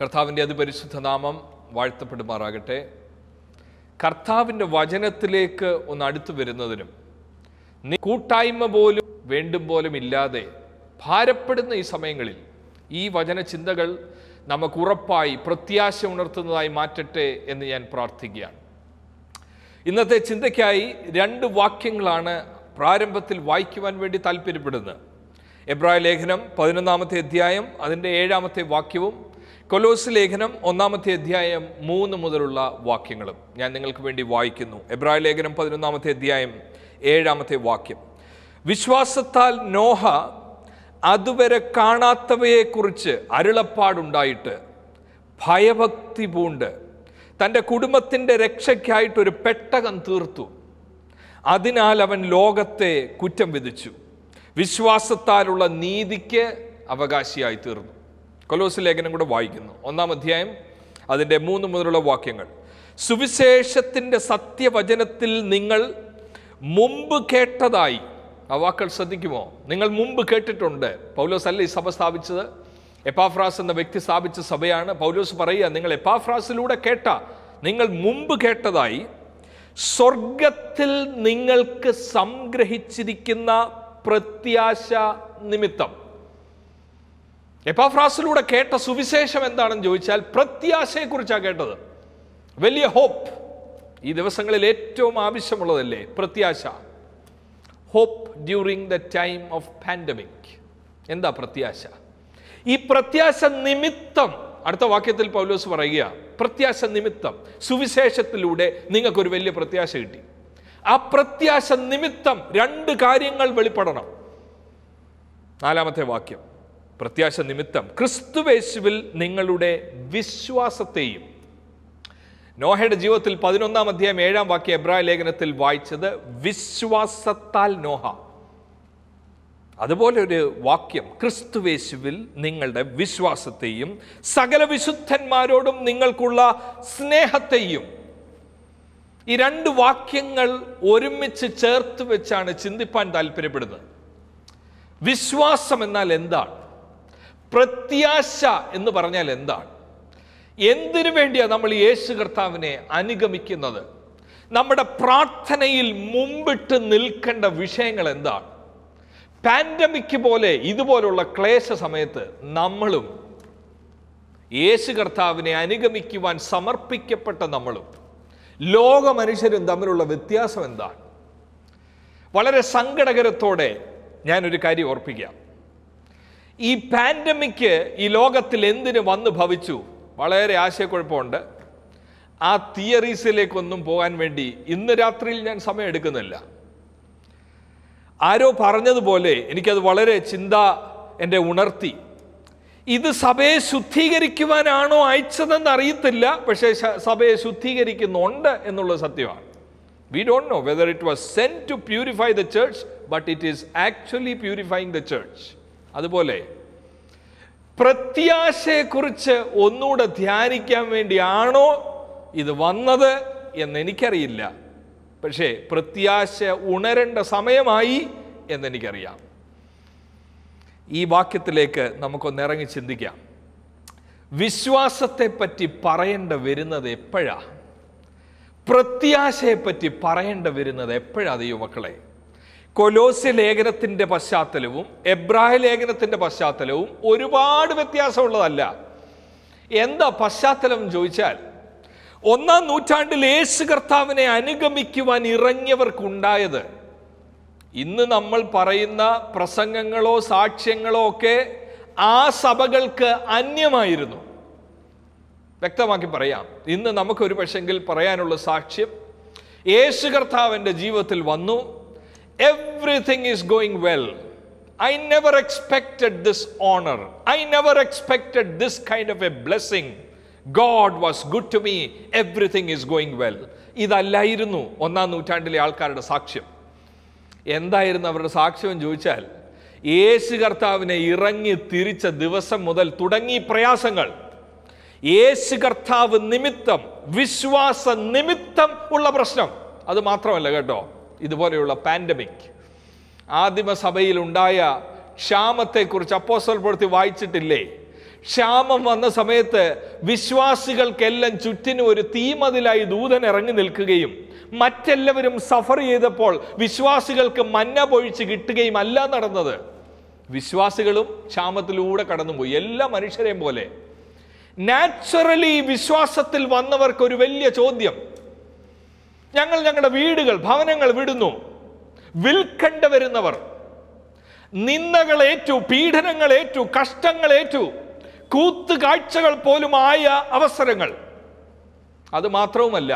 കർത്താവിൻ്റെ അതിപരിശുദ്ധ നാമം വാഴ്ത്തപ്പെടുമാറാകട്ടെ കർത്താവിൻ്റെ വചനത്തിലേക്ക് ഒന്ന് അടുത്തു വരുന്നതിനും കൂട്ടായ്മ പോലും വേണ്ടും പോലും ഇല്ലാതെ ഭാരപ്പെടുന്ന ഈ സമയങ്ങളിൽ ഈ വചന ചിന്തകൾ നമുക്ക് ഉറപ്പായി പ്രത്യാശ ഉണർത്തുന്നതായി മാറ്റട്ടെ എന്ന് ഞാൻ പ്രാർത്ഥിക്കുകയാണ് ഇന്നത്തെ ചിന്തയ്ക്കായി രണ്ട് വാക്യങ്ങളാണ് പ്രാരംഭത്തിൽ വായിക്കുവാൻ വേണ്ടി താല്പര്യപ്പെടുന്നത് എബ്രായ ലേഖനം പതിനൊന്നാമത്തെ അധ്യായം അതിൻ്റെ ഏഴാമത്തെ വാക്യവും കൊലോസ് ലേഖനം ഒന്നാമത്തെ അധ്യായം മൂന്ന് മുതലുള്ള വാക്യങ്ങളും ഞാൻ നിങ്ങൾക്ക് വേണ്ടി വായിക്കുന്നു എബ്രായ ലേഖനം പതിനൊന്നാമത്തെ അധ്യായം ഏഴാമത്തെ വാക്യം വിശ്വാസത്താൽ നോഹ അതുവരെ കാണാത്തവയെക്കുറിച്ച് അരുളപ്പാടുണ്ടായിട്ട് ഭയഭക്തി പൂണ്ട് തൻ്റെ കുടുംബത്തിൻ്റെ രക്ഷയ്ക്കായിട്ടൊരു പെട്ടകം തീർത്തു അതിനാൽ അവൻ ലോകത്തെ കുറ്റം വിധിച്ചു വിശ്വാസത്താലുള്ള നീതിക്ക് അവകാശിയായി തീർന്നു കൊലോസ് ലേഖനം കൂടെ വായിക്കുന്നു ഒന്നാം അധ്യായം അതിൻ്റെ മൂന്ന് മുതലുള്ള വാക്യങ്ങൾ സുവിശേഷത്തിൻ്റെ സത്യവചനത്തിൽ നിങ്ങൾ മുമ്പ് കേട്ടതായി ആ വാക്കുകൾ ശ്രദ്ധിക്കുമോ നിങ്ങൾ മുമ്പ് കേട്ടിട്ടുണ്ട് പൗലോസ് അല്ല ഈ സഭ സ്ഥാപിച്ചത് എപ്പാഫ്രാസ് എന്ന വ്യക്തി സ്ഥാപിച്ച സഭയാണ് പൗലോസ് പറയുക നിങ്ങൾ എപ്പാഫ്രാസിലൂടെ കേട്ട നിങ്ങൾ മുമ്പ് കേട്ടതായി സ്വർഗത്തിൽ നിങ്ങൾക്ക് സംഗ്രഹിച്ചിരിക്കുന്ന പ്രത്യാശ നിമിത്തം എപ്പാഫ്രാസിലൂടെ കേട്ട സുവിശേഷം എന്താണെന്ന് ചോദിച്ചാൽ പ്രത്യാശയെക്കുറിച്ചാണ് കേട്ടത് വലിയ ഹോപ്പ് ഈ ദിവസങ്ങളിൽ ഏറ്റവും ആവശ്യമുള്ളതല്ലേ പ്രത്യാശ hope during the time of pandemic എന്താ പ്രത്യാശ ഈ പ്രത്യാശ നിമിത്തം അടുത്ത വാക്യത്തിൽ പൗലോസ് പറയുക പ്രത്യാശ നിമിത്തം സുവിശേഷത്തിലൂടെ നിങ്ങൾക്കൊരു വലിയ പ്രത്യാശ കിട്ടി ആ പ്രത്യാശ നിമിത്തം രണ്ട് കാര്യങ്ങൾ വെളിപ്പെടണം നാലാമത്തെ വാക്യം പ്രത്യാശ നിമിത്തം ക്രിസ്തുവേശുവിൽ നിങ്ങളുടെ വിശ്വാസത്തെയും നോഹയുടെ ജീവിതത്തിൽ പതിനൊന്നാം അധ്യായം ഏഴാം വാക്യ എബ്രായ ലേഖനത്തിൽ വായിച്ചത് വിശ്വാസത്താൽ നോഹ അതുപോലെ ഒരു വാക്യം ക്രിസ്തുവേശുവിൽ നിങ്ങളുടെ വിശ്വാസത്തെയും സകല വിശുദ്ധന്മാരോടും നിങ്ങൾക്കുള്ള സ്നേഹത്തെയും ഈ രണ്ട് വാക്യങ്ങൾ ഒരുമിച്ച് ചേർത്ത് വെച്ചാണ് ചിന്തിപ്പാൻ താല്പര്യപ്പെടുന്നത് വിശ്വാസം എന്നാൽ എന്താണ് പ്രത്യാശ എന്ന് പറഞ്ഞാൽ എന്താണ് എന്തിനു വേണ്ടിയാണ് നമ്മൾ യേശു കർത്താവിനെ അനുഗമിക്കുന്നത് നമ്മുടെ പ്രാർത്ഥനയിൽ മുമ്പിട്ട് നിൽക്കേണ്ട വിഷയങ്ങൾ എന്താണ് പാൻഡമിക് പോലെ ഇതുപോലുള്ള ക്ലേശ സമയത്ത് നമ്മളും യേശു കർത്താവിനെ അനുഗമിക്കുവാൻ സമർപ്പിക്കപ്പെട്ട നമ്മളും ലോക മനുഷ്യരും തമ്മിലുള്ള വ്യത്യാസം എന്താണ് വളരെ സങ്കടകരത്തോടെ ഞാനൊരു കാര്യം ഓർപ്പിക്കാം ഈ പാൻഡമിക് ഈ ലോകത്തിൽ എന്തിനു വന്ന് ഭവിച്ചു വളരെ ആശയക്കുഴപ്പമുണ്ട് ആ തിയറീസിലേക്കൊന്നും പോകാൻ വേണ്ടി ഇന്ന് രാത്രിയിൽ ഞാൻ സമയം എടുക്കുന്നില്ല ആരോ പറഞ്ഞതുപോലെ എനിക്കത് വളരെ ചിന്ത എൻ്റെ ഉണർത്തി ഇത് സഭയെ ശുദ്ധീകരിക്കുവാനാണോ അയച്ചതെന്ന് അറിയത്തില്ല പക്ഷേ സഭയെ ശുദ്ധീകരിക്കുന്നുണ്ട് എന്നുള്ളത് സത്യമാണ് we don't know whether it was sent to purify the church but it is actually purifying the church അതുപോലെ പ്രത്യാശയെക്കുറിച്ച് ഒന്നുകൂടെ ധ്യാനിക്കാൻ വേണ്ടിയാണോ ഇത് വന്നത് എന്ന് എനിക്കറിയില്ല പക്ഷേ പ്രത്യാശ ഉണരേണ്ട സമയമായി എന്നെനിക്കറിയാം ഈ വാക്യത്തിലേക്ക് നമുക്കൊന്ന് ഇറങ്ങി ചിന്തിക്കാം പറ്റി പറയേണ്ട വരുന്നത് എപ്പോഴാ പ്രത്യാശയെപ്പറ്റി പറയേണ്ട വരുന്നത് എപ്പോഴാ ദൈവമക്കളെ മക്കളെ കൊലോസ്യ ലേഖനത്തിൻ്റെ പശ്ചാത്തലവും എബ്രായ ലേഖനത്തിൻ്റെ പശ്ചാത്തലവും ഒരുപാട് വ്യത്യാസമുള്ളതല്ല എന്താ പശ്ചാത്തലം ചോദിച്ചാൽ ഒന്നാം നൂറ്റാണ്ടിൽ യേശു കർത്താവിനെ അനുഗമിക്കുവാൻ ഇറങ്ങിയവർക്കുണ്ടായത് ഇന്ന് നമ്മൾ പറയുന്ന പ്രസംഗങ്ങളോ സാക്ഷ്യങ്ങളോ ഒക്കെ ആ സഭകൾക്ക് അന്യമായിരുന്നു വ്യക്തമാക്കി പറയാം ഇന്ന് നമുക്കൊരു പക്ഷെങ്കിൽ പറയാനുള്ള സാക്ഷ്യം യേശു കർത്താവിൻ്റെ ജീവിതത്തിൽ വന്നു everything is going well. I never expected this honor. I never expected this kind of a blessing. God was good to me. Everything is going well. ഇതല്ലായിരുന്നു ഒന്നാം നൂറ്റാണ്ടിലെ ആൾക്കാരുടെ സാക്ഷ്യം എന്തായിരുന്നു അവരുടെ സാക്ഷ്യം ചോദിച്ചാൽ യേശു കർത്താവിനെ ഇറങ്ങി തിരിച്ച ദിവസം മുതൽ തുടങ്ങി പ്രയാസങ്ങൾ യേശു കർത്താവ് നിമിത്തം വിശ്വാസ നിമിത്തം ഉള്ള പ്രശ്നം അത് മാത്രമല്ല കേട്ടോ ഇതുപോലെയുള്ള പാൻഡമിക് ആദിമസഭയിൽ ഉണ്ടായ ക്ഷാമത്തെക്കുറിച്ച് അപ്പോസ്റ്റൽ പ്രവൃത്തി വായിച്ചിട്ടില്ലേ ക്ഷാമം വന്ന സമയത്ത് വിശ്വാസികൾക്കെല്ലാം ചുറ്റിനും ഒരു തീമതിലായി ദൂതൻ ഇറങ്ങി നിൽക്കുകയും മറ്റെല്ലാവരും സഫർ ചെയ്തപ്പോൾ വിശ്വാസികൾക്ക് മന്ന പൊഴിച്ച് കിട്ടുകയും അല്ല നടന്നത് വിശ്വാസികളും ക്ഷാമത്തിലൂടെ കടന്നുപോയി എല്ലാ മനുഷ്യരെയും പോലെ നാച്ചുറലി വിശ്വാസത്തിൽ വന്നവർക്ക് ഒരു വലിയ ചോദ്യം ഞങ്ങൾ ഞങ്ങളുടെ വീടുകൾ ഭവനങ്ങൾ വിടുന്നു വിൽക്കണ്ട വരുന്നവർ നിന്ദകളേറ്റു പീഡനങ്ങളേറ്റു കഷ്ടങ്ങളേറ്റു കൂത്തുകാഴ്ചകൾ പോലുമായ അവസരങ്ങൾ അത് മാത്രവുമല്ല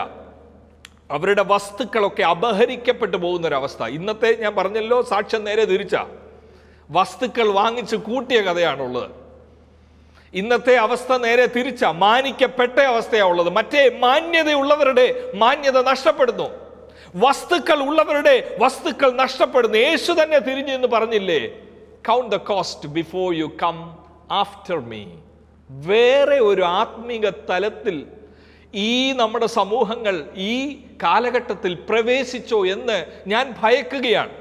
അവരുടെ വസ്തുക്കളൊക്കെ അപഹരിക്കപ്പെട്ടു പോകുന്നൊരവസ്ഥ ഇന്നത്തെ ഞാൻ പറഞ്ഞല്ലോ സാക്ഷ്യം നേരെ തിരിച്ച വസ്തുക്കൾ വാങ്ങിച്ച് കൂട്ടിയ കഥയാണുള്ളത് ഇന്നത്തെ അവസ്ഥ നേരെ തിരിച്ച മാനിക്കപ്പെട്ട അവസ്ഥയാണ് ഉള്ളത് മറ്റേ മാന്യതയുള്ളവരുടെ മാന്യത നഷ്ടപ്പെടുന്നു വസ്തുക്കൾ ഉള്ളവരുടെ വസ്തുക്കൾ നഷ്ടപ്പെടുന്നു യേശു തന്നെ തിരിഞ്ഞു എന്ന് പറഞ്ഞില്ലേ count the cost before you come after me വേറെ ഒരു ആത്മീക തലത്തിൽ ഈ നമ്മുടെ സമൂഹങ്ങൾ ഈ കാലഘട്ടത്തിൽ പ്രവേശിച്ചോ എന്ന് ഞാൻ ഭയക്കുകയാണ്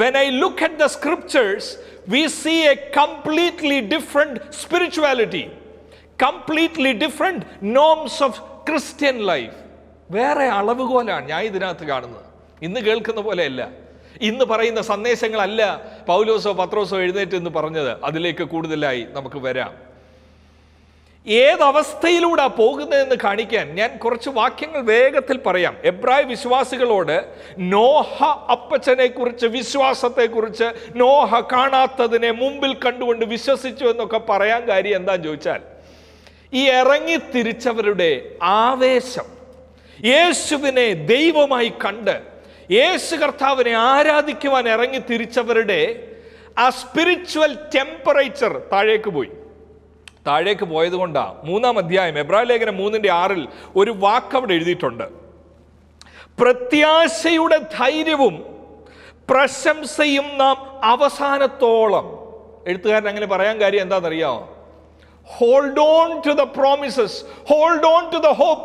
when I look at the scriptures, we see a completely different spirituality, completely different norms of Christian life. വേറെ അളവുകോലാണ് ഞാൻ ഇതിനകത്ത് കാണുന്നത് ഇന്ന് കേൾക്കുന്ന പോലെയല്ല ഇന്ന് പറയുന്ന സന്ദേശങ്ങളല്ല പൗലോസോ പത്രോസോ എഴുന്നേറ്റ് എന്ന് പറഞ്ഞത് അതിലേക്ക് കൂടുതലായി നമുക്ക് വരാം ഏതവസ്ഥയിലൂടെ പോകുന്നതെന്ന് കാണിക്കാൻ ഞാൻ കുറച്ച് വാക്യങ്ങൾ വേഗത്തിൽ പറയാം എബ്രായ വിശ്വാസികളോട് നോഹ അപ്പച്ചനെ കുറിച്ച് വിശ്വാസത്തെക്കുറിച്ച് നോഹ കാണാത്തതിനെ മുമ്പിൽ കണ്ടുകൊണ്ട് വിശ്വസിച്ചു എന്നൊക്കെ പറയാൻ കാര്യം എന്താന്ന് ചോദിച്ചാൽ ഈ ഇറങ്ങി തിരിച്ചവരുടെ ആവേശം യേശുവിനെ ദൈവമായി കണ്ട് യേശു കർത്താവിനെ ആരാധിക്കുവാൻ ഇറങ്ങി തിരിച്ചവരുടെ ആ സ്പിരിച്വൽ ടെമ്പറേച്ചർ താഴേക്ക് പോയി താഴേക്ക് പോയതുകൊണ്ടാണ് മൂന്നാം അധ്യായം എബ്രാഹിം ലേഖനം മൂന്നിൻ്റെ ആറിൽ ഒരു വാക്ക് അവിടെ എഴുതിയിട്ടുണ്ട് പ്രത്യാശയുടെ ധൈര്യവും പ്രശംസയും നാം അവസാനത്തോളം എഴുത്തുകാരൻ അങ്ങനെ പറയാൻ കാര്യം എന്താണെന്നറിയാമോ hold on to the promises hold on to the hope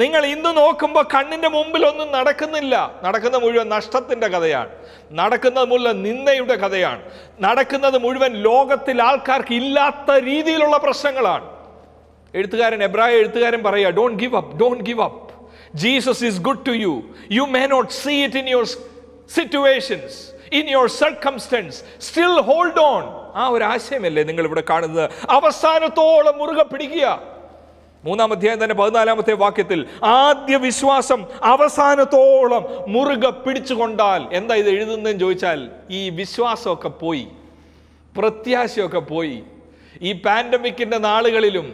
നിങ്ങൾ ഇന്ന് നോക്കുമ്പോൾ കണ്ണിൻ്റെ മുമ്പിൽ ഒന്നും നടക്കുന്നില്ല നടക്കുന്ന മുഴുവൻ നഷ്ടത്തിൻ്റെ കഥയാണ് നടക്കുന്നത് മുഴുവൻ നിന്ദയുടെ കഥയാണ് നടക്കുന്നത് മുഴുവൻ ലോകത്തിൽ ആൾക്കാർക്ക് ഇല്ലാത്ത രീതിയിലുള്ള പ്രശ്നങ്ങളാണ് എഴുത്തുകാരൻ എബ്രായ എഴുത്തുകാരൻ പറയുക don't give up don't give up Jesus is good to you you may not see it in your situations in your circumstances still hold on ആ ഒരു ആശയമല്ലേ നിങ്ങൾ ഇവിടെ കാണുന്നത് അവസാനത്തോളം മുറുകെ പിടിക്കുക മൂന്നാം അധ്യായം തന്നെ പതിനാലാമത്തെ വാക്യത്തിൽ ആദ്യ വിശ്വാസം അവസാനത്തോളം മുറുകെ പിടിച്ചുകൊണ്ടാൽ എന്താ ഇത് എഴുതുന്നതെന്ന് ചോദിച്ചാൽ ഈ വിശ്വാസമൊക്കെ പോയി പ്രത്യാശയൊക്കെ പോയി ഈ പാൻഡമിക്കിൻ്റെ നാളുകളിലും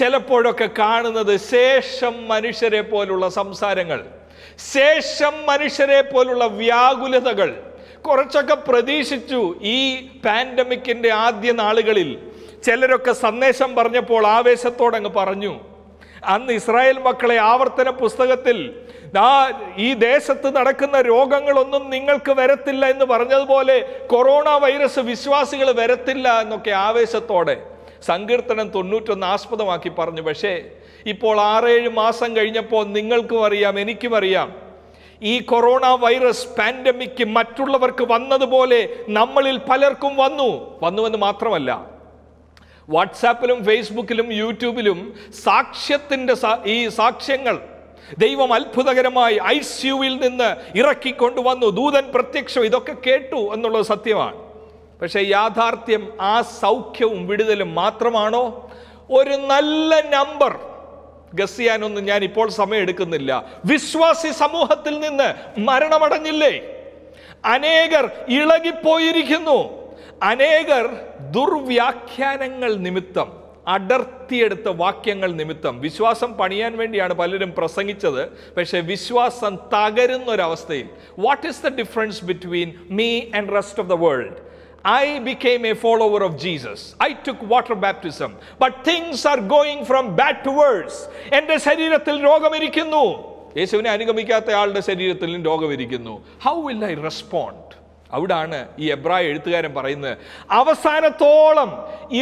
ചിലപ്പോഴൊക്കെ കാണുന്നത് ശേഷം മനുഷ്യരെ പോലുള്ള സംസാരങ്ങൾ ശേഷം മനുഷ്യരെ പോലുള്ള വ്യാകുലതകൾ കുറച്ചൊക്കെ പ്രതീക്ഷിച്ചു ഈ പാൻഡമിക്കിൻ്റെ ആദ്യ നാളുകളിൽ ചിലരൊക്കെ സന്ദേശം പറഞ്ഞപ്പോൾ ആവേശത്തോടെ അങ്ങ് പറഞ്ഞു അന്ന് ഇസ്രായേൽ മക്കളെ ആവർത്തന പുസ്തകത്തിൽ ഈ ദേശത്ത് നടക്കുന്ന രോഗങ്ങളൊന്നും നിങ്ങൾക്ക് വരത്തില്ല എന്ന് പറഞ്ഞതുപോലെ കൊറോണ വൈറസ് വിശ്വാസികൾ വരത്തില്ല എന്നൊക്കെ ആവേശത്തോടെ സങ്കീർത്തനം തൊണ്ണൂറ്റൊന്ന് ആസ്പദമാക്കി പറഞ്ഞു പക്ഷേ ഇപ്പോൾ ആറേഴ് മാസം കഴിഞ്ഞപ്പോൾ നിങ്ങൾക്കും അറിയാം എനിക്കും അറിയാം ഈ കൊറോണ വൈറസ് പാൻഡമിക് മറ്റുള്ളവർക്ക് വന്നതുപോലെ നമ്മളിൽ പലർക്കും വന്നു വന്നുവെന്ന് മാത്രമല്ല വാട്സാപ്പിലും ഫേസ്ബുക്കിലും യൂട്യൂബിലും സാക്ഷ്യത്തിൻ്റെ ഈ സാക്ഷ്യങ്ങൾ ദൈവം അത്ഭുതകരമായി ഐ സിയുവിൽ നിന്ന് ഇറക്കിക്കൊണ്ടുവന്നു ദൂതൻ പ്രത്യക്ഷം ഇതൊക്കെ കേട്ടു എന്നുള്ളത് സത്യമാണ് പക്ഷേ യാഥാർത്ഥ്യം ആ സൗഖ്യവും വിടുതലും മാത്രമാണോ ഒരു നല്ല നമ്പർ ഗസ് ചെയ്യാനൊന്നും ഞാൻ ഇപ്പോൾ സമയം എടുക്കുന്നില്ല വിശ്വാസി സമൂഹത്തിൽ നിന്ന് മരണമടഞ്ഞില്ലേ അനേകർ ഇളകിപ്പോയിരിക്കുന്നു അനേകർ ദുർവ്യാഖ്യാനങ്ങൾ നിമിത്തം അടർത്തിയെടുത്ത വാക്യങ്ങൾ നിമിത്തം വിശ്വാസം പണിയാൻ വേണ്ടിയാണ് പലരും പ്രസംഗിച്ചത് പക്ഷേ വിശ്വാസം തകരുന്ന ഒരവസ്ഥയിൽ what is the difference between me and rest of the world I became a follower of Jesus. I took water baptism. But things are going from bad to worse എൻ്റെ ശരീരത്തിൽ രോഗമിരിക്കുന്നു യേശുവിനെ അനുഗമിക്കാത്ത ആളുടെ ശരീരത്തിൽ രോഗമിരിക്കുന്നു ഹൗ വിൽ ഐ റെസ്പോണ്ട് അവിടാണ് ഈ എബ്രായ എഴുത്തുകാരൻ പറയുന്നത് അവസാനത്തോളം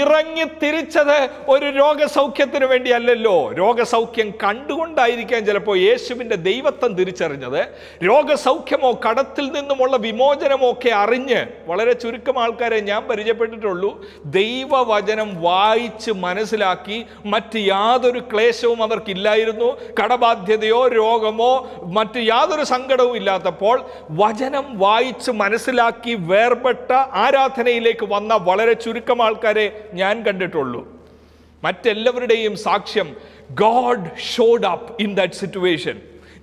ഇറങ്ങി തിരിച്ചത് ഒരു രോഗസൗഖ്യത്തിന് അല്ലല്ലോ രോഗസൗഖ്യം കണ്ടുകൊണ്ടായിരിക്കാൻ ചിലപ്പോൾ യേശുവിൻ്റെ ദൈവത്വം തിരിച്ചറിഞ്ഞത് രോഗസൗഖ്യമോ കടത്തിൽ നിന്നുമുള്ള വിമോചനമോ ഒക്കെ അറിഞ്ഞ് വളരെ ചുരുക്കം ആൾക്കാരെ ഞാൻ പരിചയപ്പെട്ടിട്ടുള്ളൂ ദൈവവചനം വായിച്ച് മനസ്സിലാക്കി മറ്റ് യാതൊരു ക്ലേശവും അവർക്കില്ലായിരുന്നു കടബാധ്യതയോ രോഗമോ മറ്റ് യാതൊരു സങ്കടവും ഇല്ലാത്തപ്പോൾ വചനം വായിച്ച് മനസ്സിലാക്കി മനസ്സിലാക്കി വേർപെട്ട ആരാധനയിലേക്ക് വന്ന വളരെ ചുരുക്കം ആൾക്കാരെ ഞാൻ കണ്ടിട്ടുള്ളൂ മറ്റെല്ലാവരുടെയും സാക്ഷ്യം God showed up in that situation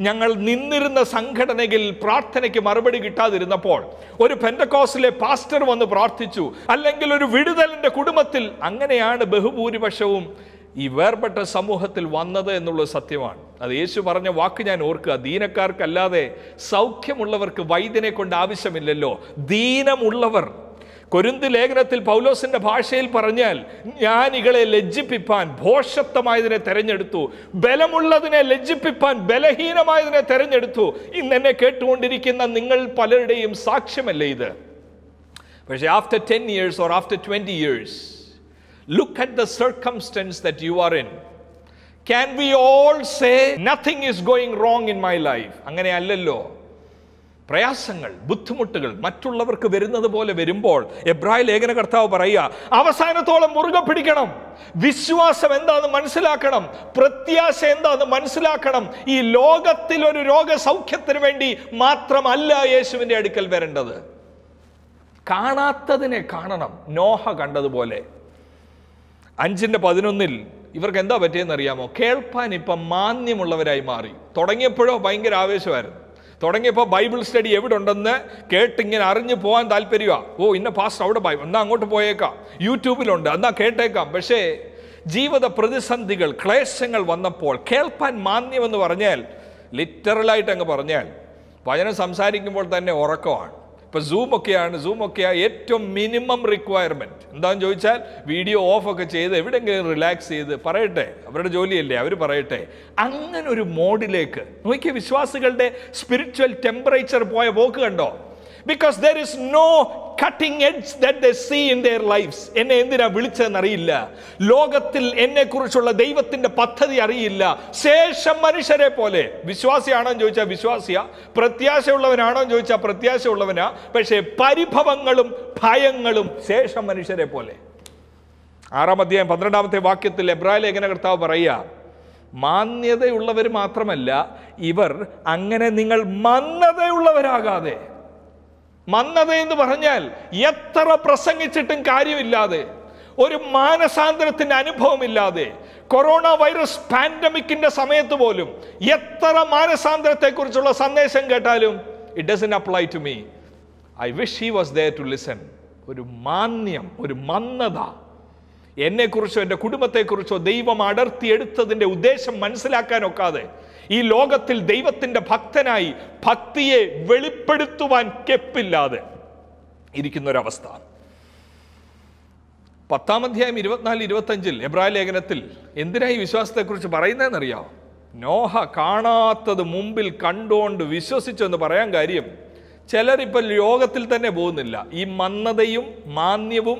ഞങ്ങൾ നിന്നിരുന്ന സംഘടനയിൽ പ്രാർത്ഥനയ്ക്ക് മറുപടി കിട്ടാതിരുന്നപ്പോൾ ഒരു പെൻഡക്കോസിലെ പാസ്റ്റർ വന്ന് പ്രാർത്ഥിച്ചു അല്ലെങ്കിൽ ഒരു വിടുതലിൻ്റെ കുടുംബത്തിൽ അങ്ങനെയാണ് ബഹുഭൂരിപക്ഷവും ഈ വേർപെട്ട സമൂഹത്തിൽ വന്നത് എന്നുള്ള സത്യമാണ് അത് യേശു പറഞ്ഞ വാക്ക് ഞാൻ ഓർക്കുക ദീനക്കാർക്കല്ലാതെ സൗഖ്യമുള്ളവർക്ക് വൈദ്യനെ കൊണ്ട് ആവശ്യമില്ലല്ലോ ദീനമുള്ളവർ കൊരുന്ത് ലേഖനത്തിൽ പൗലോസിന്റെ ഭാഷയിൽ പറഞ്ഞാൽ ഇകളെ ലജ്ജിപ്പിപ്പാൻ ഭോഷത്വമായതിനെ തെരഞ്ഞെടുത്തു ബലമുള്ളതിനെ ലജ്ജിപ്പിപ്പാൻ ബലഹീനമായതിനെ തെരഞ്ഞെടുത്തു ഇന്ന് എന്നെ കേട്ടുകൊണ്ടിരിക്കുന്ന നിങ്ങൾ പലരുടെയും സാക്ഷ്യമല്ലേ ഇത് പക്ഷേ after ten years or after twenty years Look at the circumstance that you are in. Can we all say, nothing is going wrong in my life? അങ്ങനെ അല്ലല്ലോ പ്രയാസങ്ങൾ ബുദ്ധിമുട്ടുകൾ മറ്റുള്ളവർക്ക് വരുന്നത് പോലെ വരുമ്പോൾ എബ്രാഹിം ലേഖന കർത്താവ് പറയുക അവസാനത്തോളം മുറുകെ പിടിക്കണം വിശ്വാസം എന്താന്ന് മനസ്സിലാക്കണം പ്രത്യാശ എന്താന്ന് മനസ്സിലാക്കണം ഈ ലോകത്തിൽ ഒരു രോഗസൗഖ്യത്തിന് വേണ്ടി മാത്രമല്ല യേശുവിൻ്റെ അടുക്കൽ വരേണ്ടത് കാണാത്തതിനെ കാണണം നോഹ കണ്ടതുപോലെ അഞ്ചിൻ്റെ പതിനൊന്നിൽ ഇവർക്ക് എന്താ പറ്റിയെന്ന് അറിയാമോ കേൾപ്പാൻ ഇപ്പം മാന്യമുള്ളവരായി മാറി തുടങ്ങിയപ്പോഴോ ഭയങ്കര ആവേശമായിരുന്നു തുടങ്ങിയപ്പോൾ ബൈബിൾ സ്റ്റഡി എവിടെ ഉണ്ടെന്ന് ഇങ്ങനെ അറിഞ്ഞു പോകാൻ താല്പര്യമാണ് ഓ ഇന്ന പാസ്റ്റർ അവിടെ ബൈബിൾ എന്നാൽ അങ്ങോട്ട് പോയേക്കാം യൂട്യൂബിലുണ്ട് എന്നാൽ കേട്ടേക്കാം പക്ഷേ ജീവിത പ്രതിസന്ധികൾ ക്ലേശങ്ങൾ വന്നപ്പോൾ കേൾപ്പാൻ മാന്യമെന്ന് പറഞ്ഞാൽ ലിറ്ററലായിട്ട് അങ്ങ് പറഞ്ഞാൽ വചനം സംസാരിക്കുമ്പോൾ തന്നെ ഉറക്കമാണ് ഇപ്പോൾ സൂമൊക്കെയാണ് സൂമൊക്കെയാണ് ഏറ്റവും മിനിമം റിക്വയർമെൻറ്റ് എന്താണെന്ന് ചോദിച്ചാൽ വീഡിയോ ഓഫൊക്കെ ചെയ്ത് എവിടെയെങ്കിലും റിലാക്സ് ചെയ്ത് പറയട്ടെ അവരുടെ ജോലിയല്ലേ അവർ പറയട്ടെ അങ്ങനെ ഒരു മോഡിലേക്ക് നോക്കിയ വിശ്വാസികളുടെ സ്പിരിച്വൽ ടെമ്പറേച്ചർ പോയ പോക്ക് കണ്ടോ because there is no cutting edge that they see in their lives എന്നെ എന്തിനാ വിളിച്ചതെന്നറിയില്ല ലോകത്തിൽ എന്നെ കുറിച്ചുള്ള ദൈവത്തിൻ്റെ പദ്ധതി അറിയില്ല ശേഷം മനുഷ്യരെ പോലെ വിശ്വാസിയാണോ എന്ന് ചോദിച്ചാൽ വിശ്വാസിയ പ്രത്യാശയുള്ളവനാണോ എന്ന് ചോദിച്ചാൽ പ്രത്യാശയുള്ളവനാ പക്ഷേ പരിഭവങ്ങളും ഭയങ്ങളും ശേഷം മനുഷ്യരെ പോലെ ആറാം അധ്യായം പന്ത്രണ്ടാമത്തെ വാക്യത്തിൽ എബ്രായ ലേഖന കർത്താവ് പറയുക മാന്യതയുള്ളവർ മാത്രമല്ല ഇവർ അങ്ങനെ നിങ്ങൾ മന്ദതയുള്ളവരാകാതെ മന്നത എന്ന് പറഞ്ഞാൽ എത്ര പ്രസംഗിച്ചിട്ടും കാര്യമില്ലാതെ ഒരു മാനസാന്തരത്തിൻ്റെ അനുഭവമില്ലാതെ കൊറോണ വൈറസ് പാൻഡമിക്കിൻ്റെ സമയത്ത് പോലും എത്ര മാനസാന്തരത്തെക്കുറിച്ചുള്ള സന്ദേശം കേട്ടാലും it doesn't apply to me I wish he was there to listen ഒരു മാന്യം ഒരു മന്നത എന്നെക്കുറിച്ചോ എൻ്റെ കുടുംബത്തെക്കുറിച്ചോ ദൈവം എടുത്തതിൻ്റെ ഉദ്ദേശം മനസ്സിലാക്കാനൊക്കാതെ ഈ ലോകത്തിൽ ദൈവത്തിൻ്റെ ഭക്തനായി ഭക്തിയെ വെളിപ്പെടുത്തുവാൻ കെപ്പില്ലാതെ ഇരിക്കുന്നൊരവസ്ഥ പത്താം അധ്യായം ഇരുപത്തിനാല് ഇരുപത്തഞ്ചിൽ എബ്രായ ലേഖനത്തിൽ എന്തിനായി വിശ്വാസത്തെക്കുറിച്ച് പറയുന്നതെന്നറിയാമോ നോഹ കാണാത്തത് മുമ്പിൽ കണ്ടുകൊണ്ട് എന്ന് പറയാൻ കാര്യം ചിലരിപ്പോൾ ലോകത്തിൽ തന്നെ പോകുന്നില്ല ഈ മന്നതയും മാന്യവും